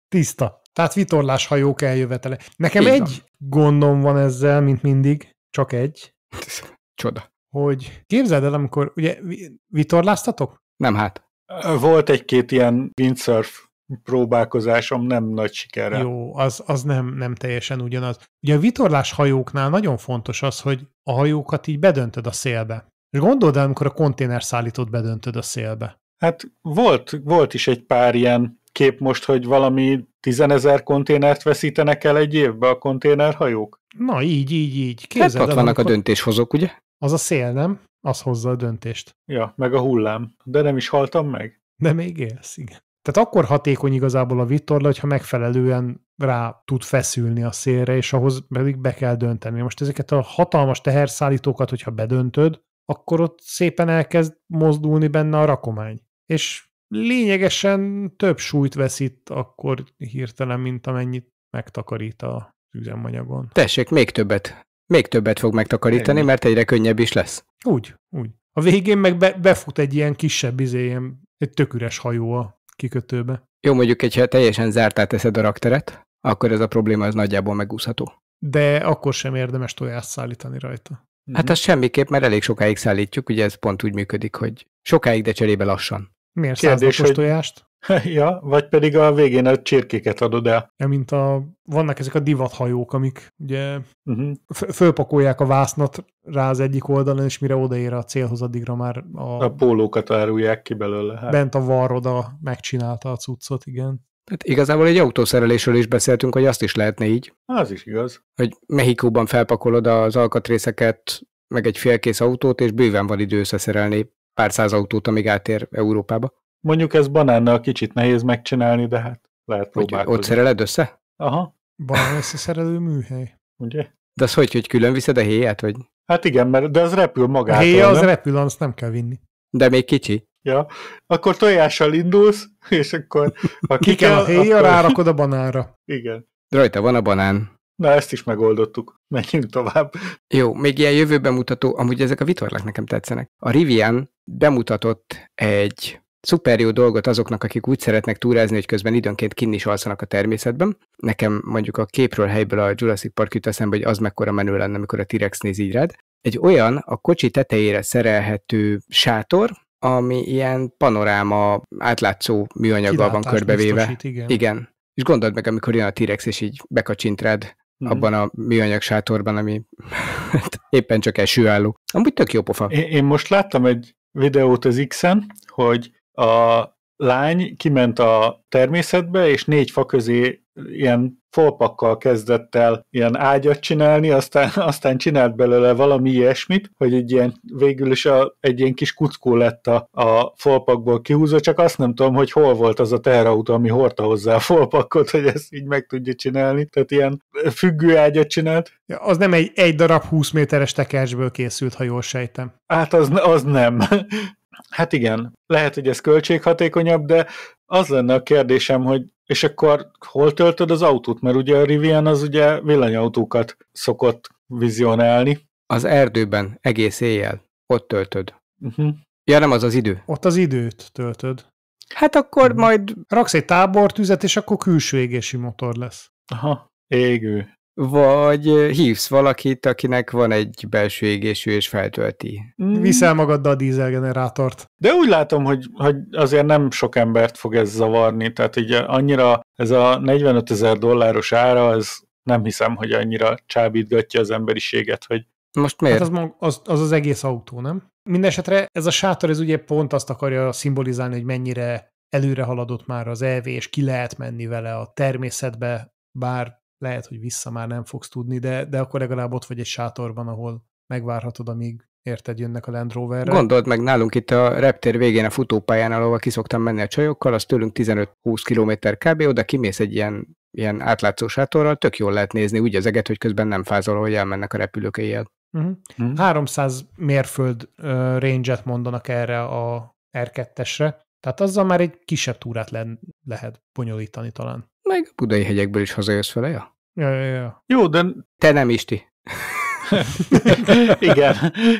Tiszta. Tehát vitorláshajók eljövetele. Nekem Én egy gondom van ezzel, mint mindig, csak egy. Csoda. Hogy képzeld el, amikor, ugye, vitorláztatok? Nem hát. Volt egy-két ilyen windsurf próbálkozásom nem nagy sikere. Jó, az, az nem, nem teljesen ugyanaz. Ugye a vitorlás hajóknál nagyon fontos az, hogy a hajókat így bedöntöd a szélbe. És gondold el, amikor a szállítót bedöntöd a szélbe. Hát volt, volt is egy pár ilyen kép most, hogy valami tizenezer ezer konténert veszítenek el egy évbe a konténerhajók. Na, így, így, így. Képzeld hát ott vannak a döntéshozók, ugye? Az a szél, nem? Az hozza a döntést. Ja, meg a hullám. De nem is haltam meg. De még élsz, igen. Tehát akkor hatékony igazából a vitorla, hogyha megfelelően rá tud feszülni a szélre, és ahhoz pedig be kell dönteni. Most ezeket a hatalmas teherszállítókat, hogyha bedöntöd, akkor ott szépen elkezd mozdulni benne a rakomány. És lényegesen több súlyt veszít akkor hirtelen, mint amennyit megtakarít a üzemanyagon. Tessék, még többet. Még többet fog megtakarítani, mert egyre könnyebb is lesz. Úgy, úgy. A végén meg be, befut egy ilyen kisebb, izé, ilyen, egy töküres hajó a kikötőbe. Jó, mondjuk, hogyha teljesen zártá teszed a rakteret, akkor ez a probléma az nagyjából megúszható. De akkor sem érdemes tojást szállítani rajta. Mhm. Hát az semmiképp, mert elég sokáig szállítjuk, ugye ez pont úgy működik, hogy sokáig, de cserébe lassan. Miért Kérdés, hogy... tojást? Ja, vagy pedig a végén a csirkéket adod el. Ja, mint a, vannak ezek a divathajók, amik ugye uh-huh. fölpakolják a vásznat rá az egyik oldalon, és mire odaér a célhoz, addigra már a... A pólókat árulják ki belőle. Hát. Bent a varroda megcsinálta a cuccot, igen. Tehát igazából egy autószerelésről is beszéltünk, hogy azt is lehetne így. Az is igaz. Hogy Mexikóban felpakolod az alkatrészeket, meg egy félkész autót, és bőven van idő összeszerelni pár száz autót, amíg átér Európába. Mondjuk ez banánnal kicsit nehéz megcsinálni, de hát lehet próbálkozni. Ott szereled össze? Aha. Banán összeszerelő műhely. Ugye? De az hogy, hogy külön viszed a héját, vagy? Hát igen, mert, de az repül magától. A héja az nem? repül, azt nem kell vinni. De még kicsi. Ja, akkor tojással indulsz, és akkor ha ki kell, a héja, akkor... rárakod a banára. Igen. Rajta van a banán. Na, ezt is megoldottuk. Menjünk tovább. Jó, még ilyen jövőben mutató, amúgy ezek a vitorlák nekem tetszenek. A Rivian bemutatott egy szuper jó dolgot azoknak, akik úgy szeretnek túrázni, hogy közben időnként kinn is alszanak a természetben. Nekem mondjuk a képről helyből a Jurassic Park jut eszembe, hogy az mekkora menő lenne, amikor a T-rex néz így rád. Egy olyan a kocsi tetejére szerelhető sátor, ami ilyen panoráma átlátszó műanyaggal van körbevéve. igen. igen. És gondold meg, amikor jön a T-rex, és így bekacsint rád mm. abban a műanyag sátorban, ami éppen csak esőálló. Amúgy tök jó pofa. Én, én most láttam egy videót az X-en, hogy a lány kiment a természetbe, és négy fa közé ilyen folpakkal kezdett el ilyen ágyat csinálni, aztán, aztán csinált belőle valami ilyesmit, hogy egy ilyen, végül is a, egy ilyen kis kuckó lett a, a folpakból kihúzva, csak azt nem tudom, hogy hol volt az a teherautó, ami hordta hozzá a folpakot, hogy ezt így meg tudja csinálni. Tehát ilyen függő ágyat csinált. Ja, az nem egy, egy darab 20 méteres tekercsből készült, ha jól sejtem. Hát az, az nem. Hát igen, lehet, hogy ez költséghatékonyabb, de az lenne a kérdésem, hogy és akkor hol töltöd az autót? Mert ugye a Rivian az ugye villanyautókat szokott vizionálni. Az erdőben egész éjjel. Ott töltöd. Uh-huh. Ja, nem az az idő. Ott az időt töltöd. Hát akkor uh-huh. majd... Raksz egy tábortüzet, és akkor külső égési motor lesz. Aha, égő vagy hívsz valakit, akinek van egy belső égésű, és feltölti. Mm. Viszel magaddal a dízelgenerátort. De úgy látom, hogy, hogy azért nem sok embert fog ez zavarni, tehát így annyira ez a 45 ezer dolláros ára, ez nem hiszem, hogy annyira csábítgatja az emberiséget, hogy most miért? Hát az, az, az az egész autó, nem? Mindenesetre ez a sátor, ez ugye pont azt akarja szimbolizálni, hogy mennyire előre haladott már az EV, és ki lehet menni vele a természetbe, bár lehet, hogy vissza már nem fogsz tudni, de, de akkor legalább ott vagy egy sátorban, ahol megvárhatod, amíg érted, jönnek a Land Roverre. Gondold meg, nálunk itt a reptér végén a futópályán, ahol kiszoktam menni a csajokkal, az tőlünk 15-20 km kb, oda kimész egy ilyen, ilyen átlátszó sátorral, tök jól lehet nézni úgy az eget, hogy közben nem fázol, hogy elmennek a repülők éjjel. Uh-huh. Uh-huh. 300 mérföld uh, range-et mondanak erre a R2-esre, tehát azzal már egy kisebb túrát le- lehet bonyolítani talán. Meg a budai hegyekből is hazajössz vele, ja? Ja, ja, ja. Jó, de... Te nem Isti. igen,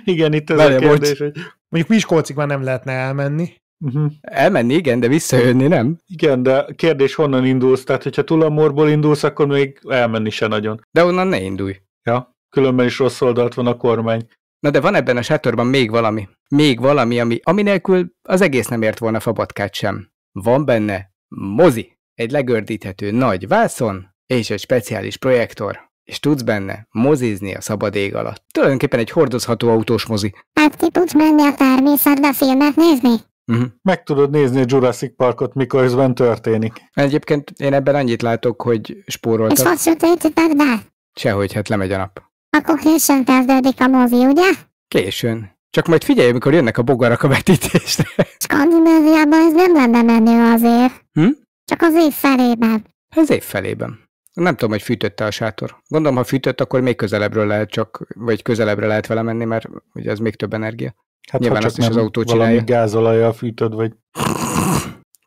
igen, itt az Várja, a kérdés, bocs. hogy... Mondjuk Miskolcig már nem lehetne elmenni. Uh-huh. Elmenni, igen, de visszajönni nem. Igen, de kérdés honnan indulsz, tehát hogyha Tulamorból indulsz, akkor még elmenni se nagyon. De onnan ne indulj. Ja, különben is rossz oldalt van a kormány. Na de van ebben a sátorban még valami. Még valami, ami, ami nélkül az egész nem ért volna fabatkát sem. Van benne mozi. Egy legördíthető nagy vászon, és egy speciális projektor, és tudsz benne mozizni a szabad ég alatt. Tulajdonképpen egy hordozható autós mozi. Hát ki tudsz menni a természetbe filmet nézni? Uh-huh. Meg tudod nézni a Jurassic Parkot, mikor ez történik. Egyébként én ebben annyit látok, hogy spóroltak. És hogy sötétíted be? Sehogy, hát lemegy a nap. Akkor későn kezdődik a mozi, ugye? Későn. Csak majd figyelj, amikor jönnek a bogarak a vetítésre. Skandináviában ez nem lenne menő azért. Hm? Csak az év felében. Az év felében. Nem tudom, hogy fűtötte a sátor. Gondolom, ha fűtött, akkor még közelebbről lehet csak, vagy közelebbre lehet vele menni, mert ugye ez még több energia. Hát Nyilván ha azt is az autó csinálja. Valami gázolajjal fűtöd, vagy...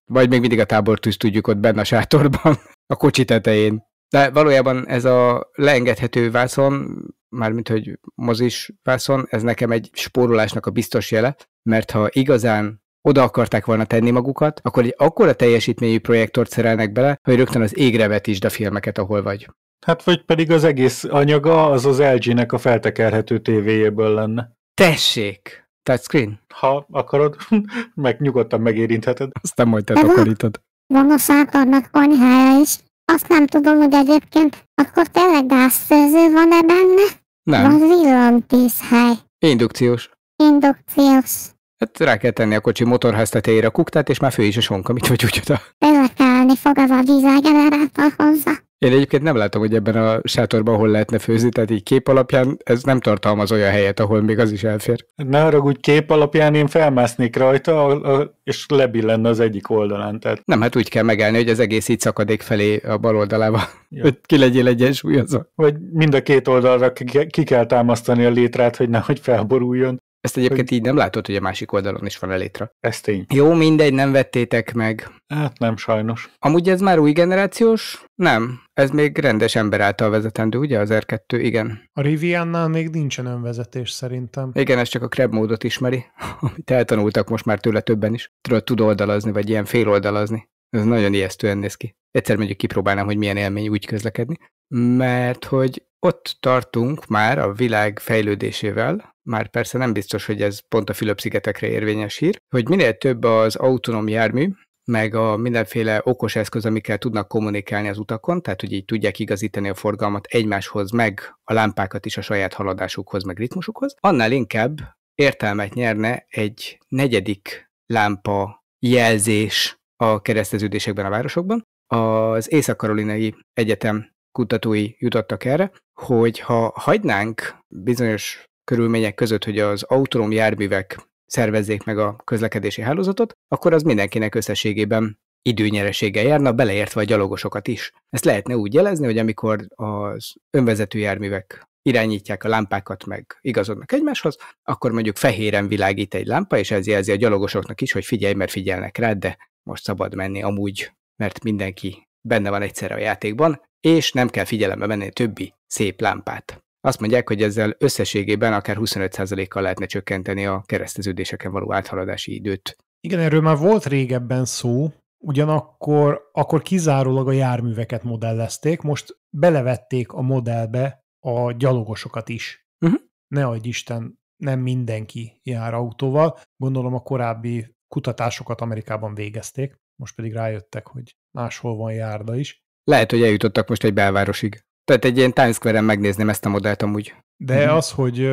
Vagy még mindig a tábortűz tudjuk ott benne a sátorban, a kocsi tetején. De valójában ez a leengedhető vászon, mármint hogy mozis vászon, ez nekem egy spórolásnak a biztos jele, mert ha igazán oda akarták volna tenni magukat, akkor egy akkora teljesítményű projektort szerelnek bele, hogy rögtön az égre vetítsd a filmeket, ahol vagy. Hát vagy pedig az egész anyaga az az LG-nek a feltekerhető tévéjéből lenne. Tessék! Touchscreen? Ha akarod, meg nyugodtan megérintheted. Azt nem majd te takarítod. a szátornak konyhája is. Azt nem tudom, hogy egyébként akkor tényleg gázszerző van-e benne? Nem. Van villantészhely. Indukciós. Indukciós. Hát rá kell tenni a kocsi tetejére a kuktát, és már fő is a sonka, mit vagy úgy oda. Előkelni fog az a vízágenerátor hozzá. Én egyébként nem látom, hogy ebben a sátorban hol lehetne főzni, tehát így kép alapján ez nem tartalmaz olyan helyet, ahol még az is elfér. Ne úgy kép alapján én felmásznék rajta, és lebillenne az egyik oldalán. Tehát... Nem, hát úgy kell megállni, hogy az egész így szakadék felé a bal oldalába, ja. hogy ki legyél egyensúlyozva. Vagy mind a két oldalra ki kell támasztani a létrát, hogy nehogy felboruljon. Ezt egyébként hogy... így nem látod, hogy a másik oldalon is van elétra. Ez tény. Jó, mindegy, nem vettétek meg. Hát nem sajnos. Amúgy ez már új generációs? Nem. Ez még rendes ember által vezetendő, ugye az R2? Igen. A Riviannál még nincsen önvezetés szerintem. Igen, ez csak a Kreb módot ismeri, amit eltanultak most már tőle többen is. Tudod, tud oldalazni, vagy ilyen fél oldalazni. Ez nagyon ijesztően néz ki. Egyszer mondjuk kipróbálnám, hogy milyen élmény úgy közlekedni. Mert hogy ott tartunk már a világ fejlődésével, már persze nem biztos, hogy ez pont a Fülöp-szigetekre érvényes hír, hogy minél több az autonóm jármű, meg a mindenféle okos eszköz, amikkel tudnak kommunikálni az utakon, tehát hogy így tudják igazítani a forgalmat egymáshoz, meg a lámpákat is a saját haladásukhoz, meg ritmusukhoz, annál inkább értelmet nyerne egy negyedik lámpa jelzés a kereszteződésekben a városokban. Az Észak-Karolinai Egyetem kutatói jutottak erre, hogy ha hagynánk bizonyos körülmények között, hogy az autonóm járművek szervezzék meg a közlekedési hálózatot, akkor az mindenkinek összességében időnyereséggel járna, beleértve a gyalogosokat is. Ezt lehetne úgy jelezni, hogy amikor az önvezető járművek irányítják a lámpákat, meg igazodnak egymáshoz, akkor mondjuk fehéren világít egy lámpa, és ez jelzi a gyalogosoknak is, hogy figyelj, mert figyelnek rád, de most szabad menni amúgy, mert mindenki benne van egyszerre a játékban, és nem kell figyelembe venni többi szép lámpát. Azt mondják, hogy ezzel összességében akár 25%-kal lehetne csökkenteni a kereszteződéseken való áthaladási időt. Igen, erről már volt régebben szó, ugyanakkor akkor kizárólag a járműveket modellezték, most belevették a modellbe a gyalogosokat is. Uh-huh. Ne adj Isten, nem mindenki jár autóval. Gondolom a korábbi kutatásokat Amerikában végezték, most pedig rájöttek, hogy máshol van járda is. Lehet, hogy eljutottak most egy belvárosig. Tehát egy ilyen Times Square-en megnézném ezt a modellt amúgy. De mm. az, hogy...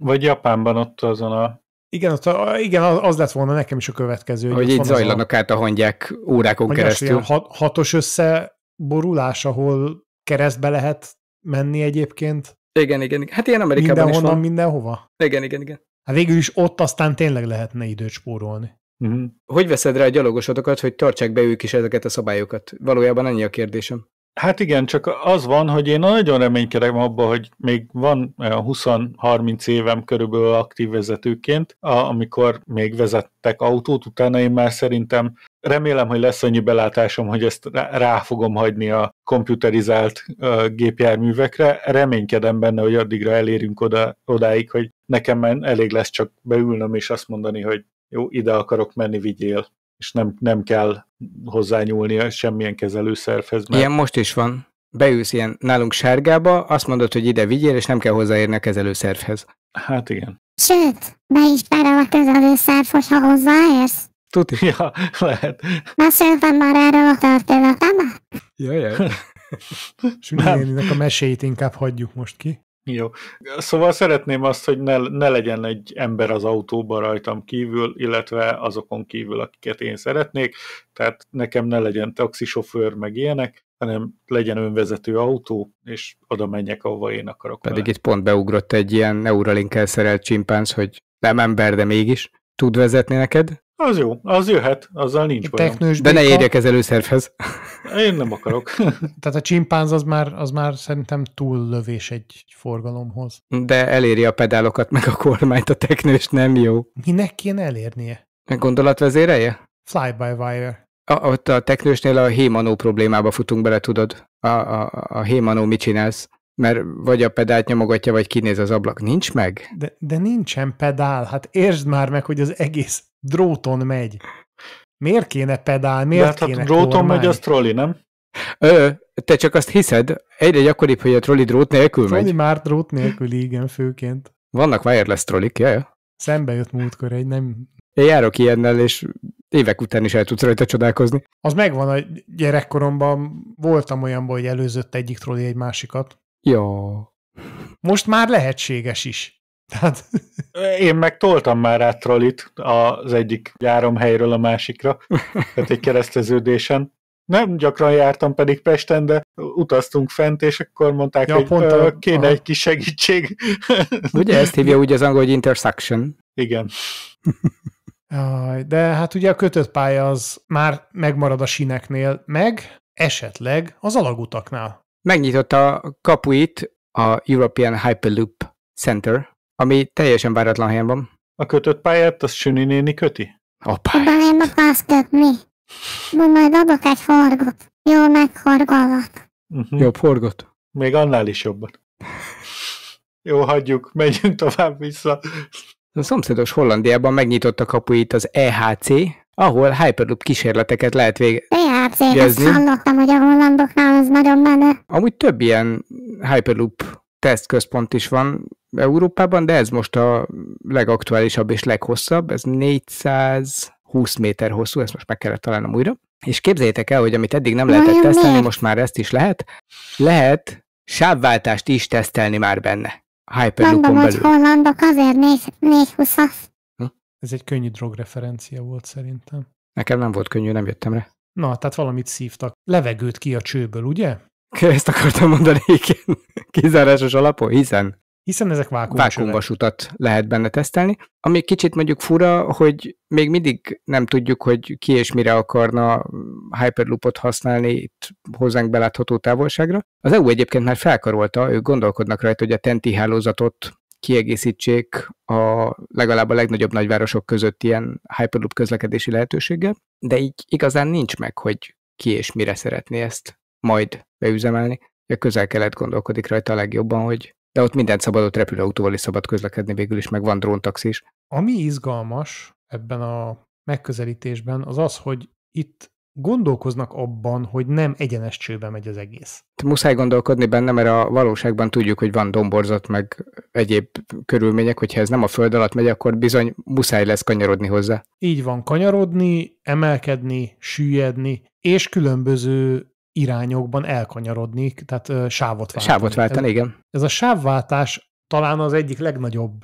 Vagy Japánban ott azon a... Igen, ott a, igen, az lett volna nekem is a következő. Hogy, hogy így zajlanak a... át a hangyák órákon Magyar keresztül. Hat, hatos összeborulás, ahol keresztbe lehet menni egyébként. Igen, igen, igen. Hát ilyen Amerikában Mindenhonnan, is van. mindenhova. Igen, igen, igen. Hát végül is ott aztán tényleg lehetne időt spórolni. Uh-huh. Hogy veszed rá a gyalogosatokat, hogy tartsák be ők is ezeket a szabályokat? Valójában ennyi a kérdésem. Hát igen, csak az van, hogy én nagyon reménykedem abba, hogy még van 20-30 eh, évem körülbelül aktív vezetőként, amikor még vezettek autót, utána én már szerintem remélem, hogy lesz annyi belátásom, hogy ezt rá fogom hagyni a komputerizált gépjárművekre. Reménykedem benne, hogy addigra elérünk oda, odáig, hogy nekem már elég lesz csak beülnöm és azt mondani, hogy jó, ide akarok menni, vigyél, és nem, nem kell hozzányúlnia semmilyen kezelőszervhez. Mert... Ilyen most is van. Beülsz ilyen nálunk sárgába, azt mondod, hogy ide vigyél, és nem kell hozzáérni a kezelőszervhez. Hát igen. Sőt, be is perel a kezelőszerv, hogyha hozzáérsz. Tudja, ja, lehet. Meséltem már erről a történetemet? Jaj, jaj. Süni a meséit inkább hagyjuk most ki. Jó. Szóval szeretném azt, hogy ne, ne legyen egy ember az autóban rajtam kívül, illetve azokon kívül, akiket én szeretnék, tehát nekem ne legyen taxisofőr, meg ilyenek, hanem legyen önvezető autó, és oda menjek, ahova én akarok. Pedig vele. itt pont beugrott egy ilyen Neuralinkel szerelt csimpánz, hogy nem ember, de mégis. Tud vezetni neked? Az jó, az jöhet, azzal nincs bajom. De ne érjek ez előszervhez. Én nem akarok. Tehát a csimpánz az már, az már szerintem túl lövés egy forgalomhoz. De eléri a pedálokat, meg a kormányt a teknős, nem jó. Minek kéne elérnie? Gondolatvezéreje? Fly-by-wire. A, ott a teknősnél a hémanó problémába futunk bele, tudod? A, a, a hémanó mit csinálsz? mert vagy a pedált nyomogatja, vagy kinéz az ablak. Nincs meg? De, de nincsen pedál. Hát értsd már meg, hogy az egész dróton megy. Miért kéne pedál, miért Mert hát kéne hát dróton kormány? megy, az trolli, nem? Ö, te csak azt hiszed, egyre gyakoribb, hogy a trolli drót nélkül trolli megy. már drót nélkül igen, főként. Vannak wireless trollik, jaj. Szembe jött múltkor egy, nem... Én járok ilyennel, és évek után is el tudsz rajta csodálkozni. Az megvan, a gyerekkoromban voltam olyan, hogy előzött egyik trolli egy másikat. Jó. Most már lehetséges is. Tehát... én meg toltam már át trollit az egyik helyről a másikra, tehát egy kereszteződésen. Nem gyakran jártam pedig Pesten, de utaztunk fent, és akkor mondták, ja, hogy pont a... kéne aha. egy kis segítség. Ugye ezt hívja úgy az angol, hogy intersection. Igen. de hát ugye a kötött pálya az már megmarad a sineknél, meg esetleg az alagutaknál. Megnyitotta a kapuit a European Hyperloop Center, ami teljesen váratlan helyen van. A kötött pályát, az Süni néni köti? A pályát. nem akarsz kötni. De majd adok egy forgot. Jó meghorgolat. Uh-huh. Mhm. Jobb forgot. Még annál is jobban. Jó, hagyjuk, megyünk tovább vissza. A szomszédos Hollandiában megnyitott a kapuit az EHC, ahol Hyperloop kísérleteket lehet e végezni. EHC, ezt hallottam, hogy a hollandoknál ez nagyon menő. Amúgy több ilyen Hyperloop tesztközpont is van, Európában, de ez most a legaktuálisabb és leghosszabb, ez 420 méter hosszú, ezt most meg kellett találnom újra. És képzeljétek el, hogy amit eddig nem lehetett tesztelni, most már ezt is lehet. Lehet sávváltást is tesztelni már benne. Hyperloopon Mondom, belül. hogy hollandok azért 420 hm? Ez egy könnyű drogreferencia volt szerintem. Nekem nem volt könnyű, nem jöttem rá. Na, tehát valamit szívtak. Levegőt ki a csőből, ugye? Ezt akartam mondani, igen. Kizárásos alapon, hiszen hiszen ezek vákumvasutat lehet benne tesztelni. Ami kicsit mondjuk fura, hogy még mindig nem tudjuk, hogy ki és mire akarna mm, Hyperloopot használni itt hozzánk belátható távolságra. Az EU egyébként már felkarolta, ők gondolkodnak rajta, hogy a TENTI hálózatot kiegészítsék a legalább a legnagyobb nagyvárosok között ilyen Hyperloop közlekedési lehetőséggel, de így igazán nincs meg, hogy ki és mire szeretné ezt majd beüzemelni. A közel-kelet gondolkodik rajta a legjobban, hogy de ott mindent szabad, ott repülőautóval is szabad közlekedni végül is, meg van dróntaxi is. Ami izgalmas ebben a megközelítésben az az, hogy itt gondolkoznak abban, hogy nem egyenes csőbe megy az egész. Muszáj gondolkodni benne, mert a valóságban tudjuk, hogy van domborzat, meg egyéb körülmények, hogyha ez nem a föld alatt megy, akkor bizony muszáj lesz kanyarodni hozzá. Így van, kanyarodni, emelkedni, süllyedni, és különböző irányokban elkanyarodni, tehát sávot váltani. Sávot váltani, ez, igen. Ez a sávváltás talán az egyik legnagyobb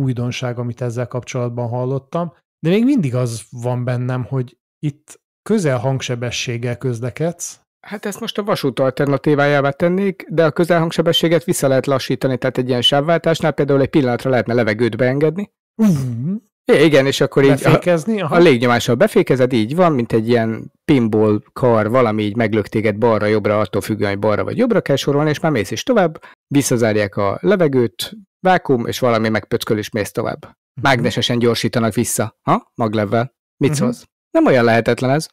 újdonság, amit ezzel kapcsolatban hallottam, de még mindig az van bennem, hogy itt közel hangsebességgel közlekedsz. Hát ezt most a vasút alternatívájává tennék, de a közelhangsebességet vissza lehet lassítani, tehát egy ilyen sávváltásnál például egy pillanatra lehetne levegőt beengedni, uh-huh. É, igen, és akkor így Befékezni, a, a légnyomással befékezed, így van, mint egy ilyen pinball kar, valami így meglök téged balra-jobbra, attól függően, hogy balra vagy jobbra kell sorolni, és már mész is tovább, visszazárják a levegőt, vákum, és valami megpöcköl, és mész tovább. Uh-huh. Mágnesesen gyorsítanak vissza, ha? Maglevvel. Mit uh-huh. szólsz? Nem olyan lehetetlen ez.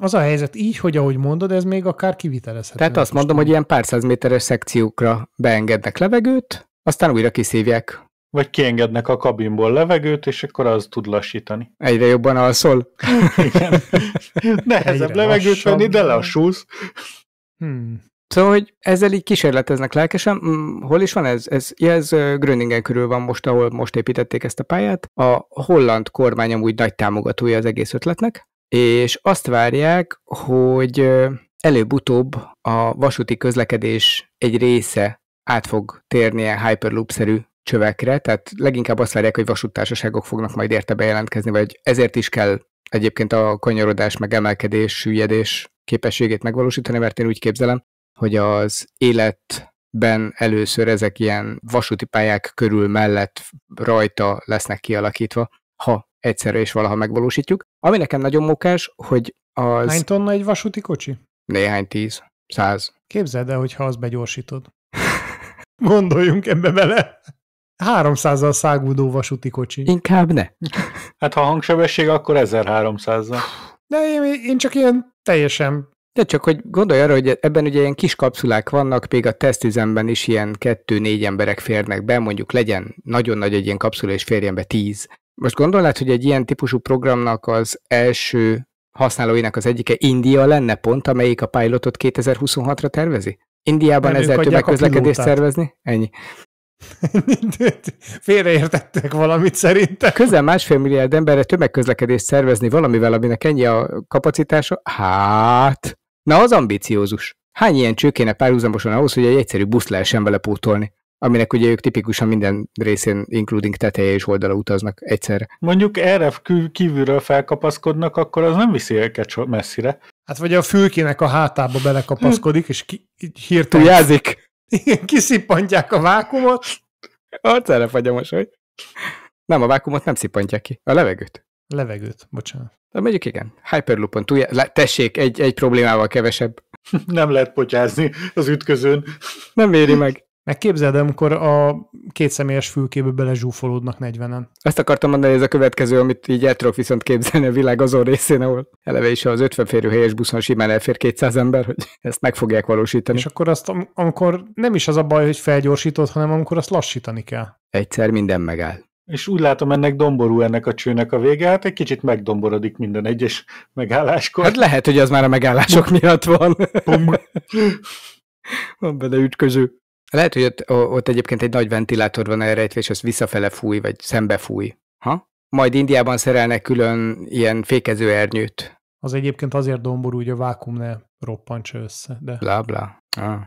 Az a helyzet így, hogy ahogy mondod, ez még akár kivitelezhető. Tehát azt mondom, hogy ilyen pár száz méteres szekciókra beengednek levegőt, aztán újra kiszívják vagy kiengednek a kabinból levegőt, és akkor az tud lassítani. Egyre jobban alszol? Igen. Nehezebb Egyre levegőt lassabb. venni, de lassulsz. Hmm. Szóval, hogy ezzel így kísérleteznek lelkesen. Mm, hol is van ez? Ez, ez Gröningen körül van most, ahol most építették ezt a pályát. A holland kormány amúgy nagy támogatója az egész ötletnek, és azt várják, hogy előbb-utóbb a vasúti közlekedés egy része át fog a Hyperloop-szerű csövekre, tehát leginkább azt várják, hogy vasúttársaságok fognak majd érte bejelentkezni, vagy ezért is kell egyébként a kanyarodás, meg emelkedés, süllyedés képességét megvalósítani, mert én úgy képzelem, hogy az életben először ezek ilyen vasúti pályák körül mellett rajta lesznek kialakítva, ha egyszerre és valaha megvalósítjuk. Ami nekem nagyon mókás, hogy az... Hány tonna egy vasúti kocsi? Néhány tíz, száz. Képzeld el, hogyha azt begyorsítod. Gondoljunk ebbe bele. 300-zal szágúdó vasúti kocsi. Inkább ne. Hát ha hangsebesség, akkor 1300-zal. De én, én csak ilyen teljesen... De csak, hogy gondolj arra, hogy ebben ugye ilyen kis kapszulák vannak, még a tesztüzemben is ilyen kettő-négy emberek férnek be, mondjuk legyen nagyon nagy egy ilyen kapszula, és férjen be tíz. Most gondolnád, hogy egy ilyen típusú programnak az első használóinak az egyike India lenne pont, amelyik a pilotot 2026-ra tervezi? Indiában ezzel többek szervezni? Ennyi. Félreértettek valamit szerintem. Közel másfél milliárd emberre tömegközlekedést szervezni valamivel, aminek ennyi a kapacitása, hát... Na, az ambiciózus. Hány ilyen cső kéne párhuzamosan ahhoz, hogy egy egyszerű busz lehessen vele pótolni? aminek ugye ők tipikusan minden részén, including teteje és oldala utaznak egyszerre. Mondjuk erre kívülről felkapaszkodnak, akkor az nem viszi őket messzire. Hát vagy a fülkének a hátába belekapaszkodik, és ki, hirtelen... Jelzik. Igen, kiszippantják a vákumot. Hát erre fagy a mosoly. Nem, a vákumot nem szippantják ki, a levegőt. Levegőt, bocsánat. De mondjuk igen, Hyperloopon túl, tessék, egy, egy problémával kevesebb. Nem lehet potyázni az ütközőn. Nem éri meg. Meg képzeld, amikor a kétszemélyes fülkébe belezsúfolódnak 40-en. Ezt akartam mondani, ez a következő, amit így el tudok viszont képzelni a világ azon részén, ahol eleve is az 50 helyes buszon simán elfér 200 ember, hogy ezt meg fogják valósítani. És akkor azt, am- amikor nem is az a baj, hogy felgyorsítod, hanem amikor azt lassítani kell. Egyszer minden megáll. És úgy látom, ennek domború ennek a csőnek a vége, hát egy kicsit megdomborodik minden egyes megálláskor. Hát lehet, hogy az már a megállások miatt van. van benne ütköző. Lehet, hogy ott, ott egyébként egy nagy ventilátor van elrejtve, és az visszafele fúj, vagy szembe fúj. Ha? Majd Indiában szerelnek külön ilyen fékező ernyőt. Az egyébként azért domború, hogy a vákum ne roppantsa össze. De... Bla, bla. Ah.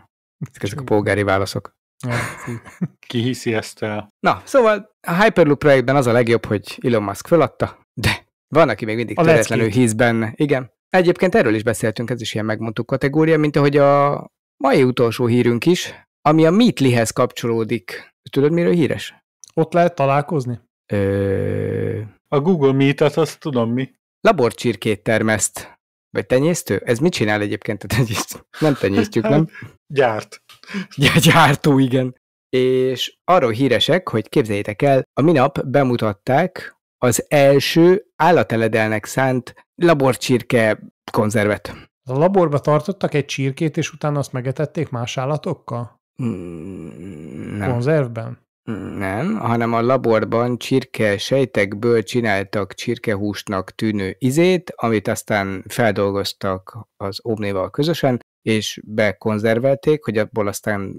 Ezek a polgári válaszok. Ki hiszi ezt el? Na, szóval a Hyperloop projektben az a legjobb, hogy Elon Musk feladta, de van, aki még mindig teretlenül hisz benne. Igen. Egyébként erről is beszéltünk, ez is ilyen megmondtuk kategória, mint ahogy a mai utolsó hírünk is, ami a Meatlihez kapcsolódik. Tudod, miről híres? Ott lehet találkozni? Ö... A Google Meet-et, azt tudom mi. Laborcsirkét termeszt. Vagy tenyésztő? Ez mit csinál egyébként a tenyésztő? Nem tenyésztjük, nem? Hát, gyárt. Ja, gyártó, igen. És arról híresek, hogy képzeljétek el, a minap bemutatták az első állateledelnek szánt laborcsirke konzervet. A laborba tartottak egy csirkét, és utána azt megetették más állatokkal? Mm, nem. Konzervben? Nem, hanem a laborban csirke sejtekből csináltak csirkehúsnak tűnő izét, amit aztán feldolgoztak az omnival közösen, és bekonzervelték, hogy abból aztán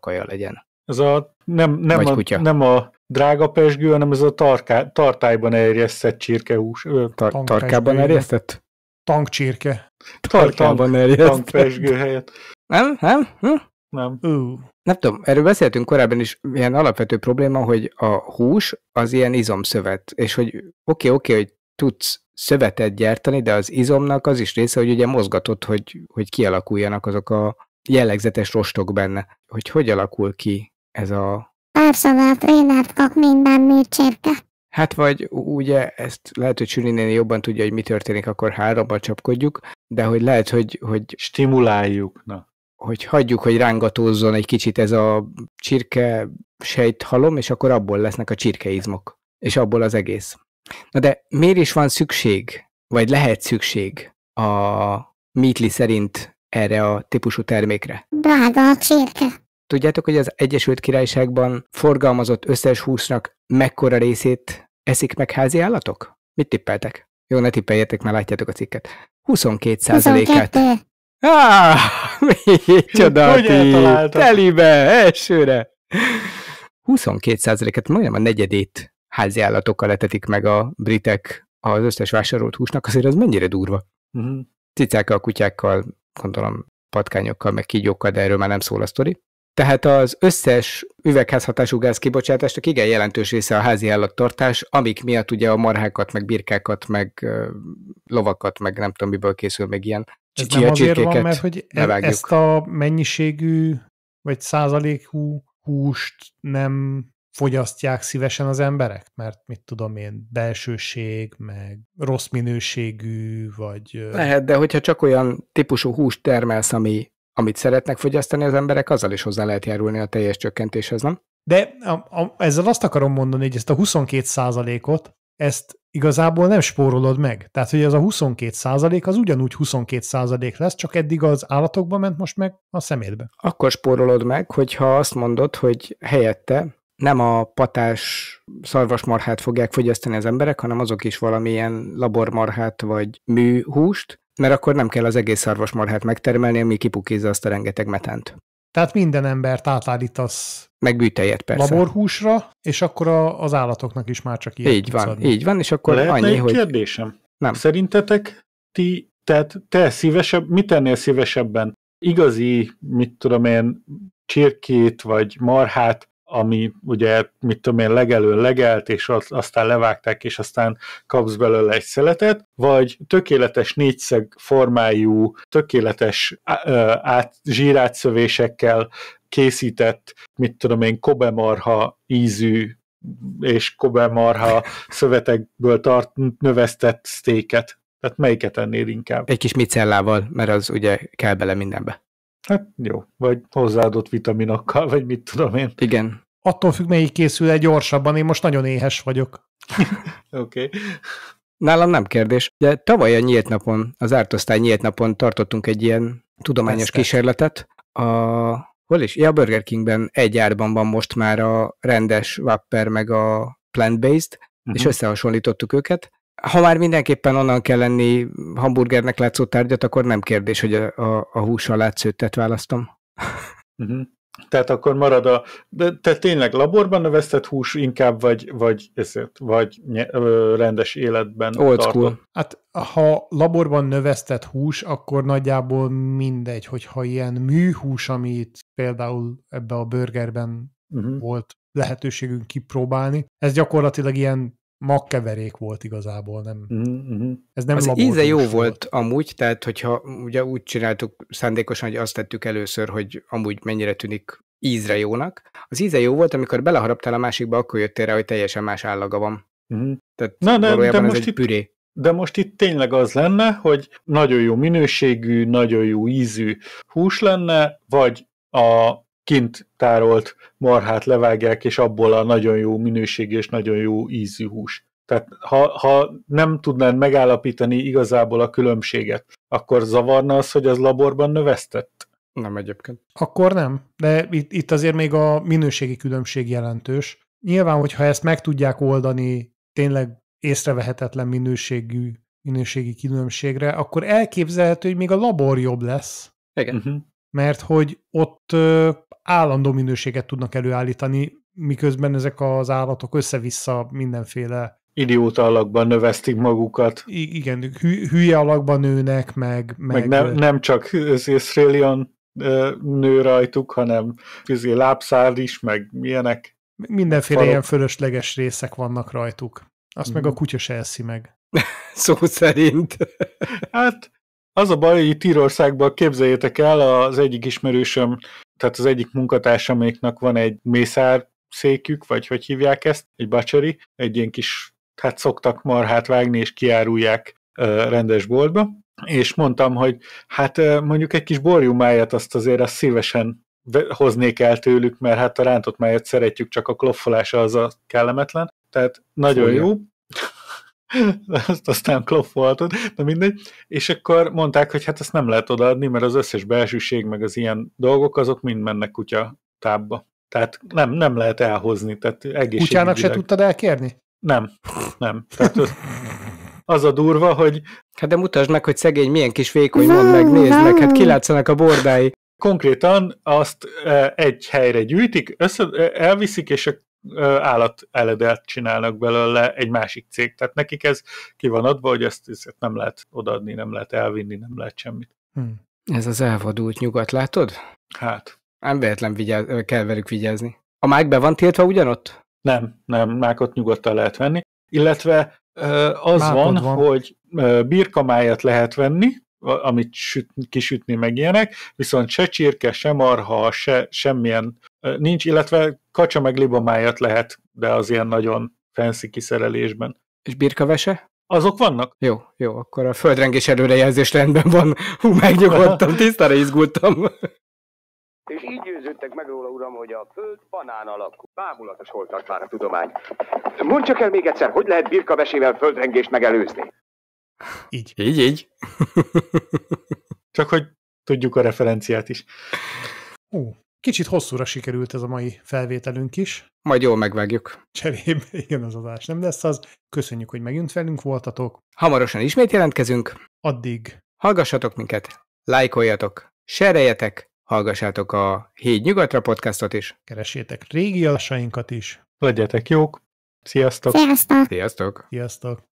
kaja legyen. Ez a nem, nem, a, kutya. nem a drága pesgő, hanem ez a tarká, tartályban erjesztett csirkehús. Tar, tarkában erjesztett? Tankcsirke. Tarkában erjesztett. Tankpesgő helyett. Nem, nem, hm? nem. Uh. Nem tudom, erről beszéltünk korábban is, ilyen alapvető probléma, hogy a hús az ilyen izomszövet, és hogy oké, okay, oké, okay, hogy tudsz szövetet gyártani, de az izomnak az is része, hogy ugye mozgatott, hogy, hogy kialakuljanak azok a jellegzetes rostok benne. Hogy hogy alakul ki ez a... Personal trainert kap minden műcsérke. Hát vagy ugye ezt lehet, hogy Sülinéni jobban tudja, hogy mi történik, akkor háromba csapkodjuk, de hogy lehet, hogy... hogy... Stimuláljuk, na hogy hagyjuk, hogy rángatózzon egy kicsit ez a csirke sejthalom, és akkor abból lesznek a csirkeizmok, és abból az egész. Na de miért is van szükség, vagy lehet szükség a Mitli szerint erre a típusú termékre? Drága a csirke. Tudjátok, hogy az Egyesült Királyságban forgalmazott összes húsnak mekkora részét eszik meg házi állatok? Mit tippeltek? Jó, ne tippeljetek, mert látjátok a cikket. 22 százalékát. Á, micsoda Hogy telibe, elsőre. 22 százaléket, majdnem a negyedét állatokkal etetik meg a britek az összes vásárolt húsnak, azért az mennyire durva. Uh-huh. Cicákkal, kutyákkal, gondolom patkányokkal, meg kígyókkal, de erről már nem szól a sztori. Tehát az összes üvegházhatású gáz kibocsátásnak igen jelentős része a házi állattartás, amik miatt ugye a marhákat, meg birkákat, meg lovakat, meg nem tudom miből készül, meg ilyen ez nem azért van, mert hogy e- ezt a mennyiségű vagy százalékú húst nem fogyasztják szívesen az emberek? Mert mit tudom én, belsőség, meg rossz minőségű, vagy... Lehet, de hogyha csak olyan típusú húst termelsz, ami, amit szeretnek fogyasztani az emberek, azzal is hozzá lehet járulni a teljes csökkentéshez, nem? De a, a, ezzel azt akarom mondani, hogy ezt a 22 százalékot, ezt igazából nem spórolod meg. Tehát, hogy ez a 22 százalék az ugyanúgy 22 százalék lesz, csak eddig az állatokba ment, most meg a szemétbe. Akkor spórolod meg, hogyha azt mondod, hogy helyette nem a patás szarvasmarhát fogják fogyasztani az emberek, hanem azok is valamilyen labormarhát vagy műhúst, mert akkor nem kell az egész szarvasmarhát megtermelni, ami kipukizza azt a rengeteg metánt. Tehát minden embert átállítasz meg műtejet persze. Laborhúsra, és akkor a, az állatoknak is már csak ilyen Így van, adni. így van, és akkor Lehetne annyi, egy hogy... kérdésem? Nem. Szerintetek ti, tehát te szívesebb, mit tennél szívesebben? Igazi, mit tudom én, csirkét vagy marhát ami ugye, mit tudom én, legelő legelt, és aztán levágták, és aztán kapsz belőle egy szeletet, vagy tökéletes négyszeg formájú, tökéletes át, zsírátszövésekkel készített, mit tudom én, kobemarha ízű és kobemarha szövetekből tart, növesztett sztéket. Tehát melyiket ennél inkább? Egy kis micellával, mert az ugye kell bele mindenbe. Hát jó, vagy hozzáadott vitaminokkal, vagy mit tudom én. Igen. Attól függ, melyik készül egy gyorsabban, én most nagyon éhes vagyok. Oké. Okay. Nálam nem kérdés. De tavaly a nyílt napon, az ártosztály nyílt napon tartottunk egy ilyen tudományos Tesztet. kísérletet. A, hol is? Ja, a Burger Kingben egy árban van most már a rendes Whopper meg a plant-based, uh-huh. és mhm. összehasonlítottuk őket, ha már mindenképpen onnan kell lenni hamburgernek látszó tárgyat, akkor nem kérdés, hogy a, a, a hússal látszőtet választom. Uh-huh. Tehát akkor marad a... De te tényleg laborban növesztett hús inkább, vagy, vagy ezért, vagy ö, rendes életben Old School. Hát ha laborban növesztett hús, akkor nagyjából mindegy, hogyha ilyen műhús, amit például ebbe a burgerben uh-huh. volt lehetőségünk kipróbálni, ez gyakorlatilag ilyen magkeverék volt igazából, nem. Mm-hmm. Ez nem az íze jó volt, volt amúgy, tehát hogyha ugye úgy csináltuk szándékosan, hogy azt tettük először, hogy amúgy mennyire tűnik ízre jónak. Az íze jó volt, amikor beleharaptál a másikba, akkor jöttél rá, hogy teljesen más állaga van. Mm-hmm. Tehát Na, de, valójában de most ez egy püré. de most itt tényleg az lenne, hogy nagyon jó minőségű, nagyon jó ízű hús lenne, vagy a kint tárolt marhát levágják, és abból a nagyon jó minőség és nagyon jó ízű hús. Tehát ha, ha nem tudnád megállapítani igazából a különbséget, akkor zavarna az, hogy az laborban növesztett? Nem egyébként. Akkor nem, de itt, itt azért még a minőségi különbség jelentős. Nyilván, hogyha ezt meg tudják oldani tényleg észrevehetetlen minőségű minőségi különbségre, akkor elképzelhető, hogy még a labor jobb lesz. Igen. Uh-huh mert hogy ott állandó minőséget tudnak előállítani, miközben ezek az állatok össze-vissza mindenféle idióta alakban növesztik magukat. I- igen, hülye alakban nőnek, meg... Meg, meg nem, nem csak Australian nő rajtuk, hanem fizé lábszár is, meg milyenek. Mindenféle farok. ilyen fölösleges részek vannak rajtuk. Azt mm. meg a mhm. kutya se eszi meg. Szó szerint. hát az a baj, hogy Tírországban képzeljétek el, az egyik ismerősöm, tehát az egyik munkatársaméknak van egy mészár székük, vagy hogy hívják ezt, egy bacseri, egy ilyen kis, hát szoktak marhát vágni, és kiárulják rendes boltba, és mondtam, hogy hát mondjuk egy kis májat azt azért azt szívesen hoznék el tőlük, mert hát a rántott májat szeretjük, csak a kloffolása az a kellemetlen, tehát nagyon Fogja. jó, azt aztán Klopp voltod, de mindegy, és akkor mondták, hogy hát ezt nem lehet odaadni, mert az összes belsőség, meg az ilyen dolgok, azok mind mennek kutya tábba. Tehát nem, nem lehet elhozni. Tehát Kutyának se tudtad elkérni? Nem, nem. Tehát az, az a durva, hogy... Hát de mutasd meg, hogy szegény milyen kis vékony, van, meg, nézd meg, hát kilátszanak a bordái. Konkrétan azt eh, egy helyre gyűjtik, össze, eh, elviszik, és állat eledelt csinálnak belőle egy másik cég. Tehát nekik ez ki van adva, hogy ezt, ezt nem lehet odaadni, nem lehet elvinni, nem lehet semmit. Hmm. Ez az elvadult nyugat, látod? Hát. Nem véletlen vigyáz- kell velük vigyázni. A mák be van tiltva ugyanott? Nem, nem, mákot nyugodtan lehet venni. Illetve az van, van, hogy birkamájat lehet venni, amit süt, kisütni meg ilyenek, viszont se csirke, se marha, se, semmilyen nincs, illetve kacsa meg libamájat lehet, de az ilyen nagyon fancy kiszerelésben. És birkavese? Azok vannak? Jó, jó, akkor a földrengés előrejelzés rendben van. Hú, megnyugodtam, tisztára izgultam. És így győződtek meg róla, uram, hogy a föld banán alakú. Bámulatos holtat már a tudomány. Mondd csak el még egyszer, hogy lehet birkavesével földrengést megelőzni? Így. Így, így. csak hogy tudjuk a referenciát is. Hú, Kicsit hosszúra sikerült ez a mai felvételünk is. Majd jól megvágjuk. Cserébe, igen, az adás nem lesz az. Köszönjük, hogy megint velünk voltatok. Hamarosan ismét jelentkezünk. Addig. Hallgassatok minket, lájkoljatok, sereljetek, hallgassátok a Híd Nyugatra podcastot is. Keresétek régi is. Legyetek jók. Sziasztok! Sziasztok! Sziasztok! Sziasztok!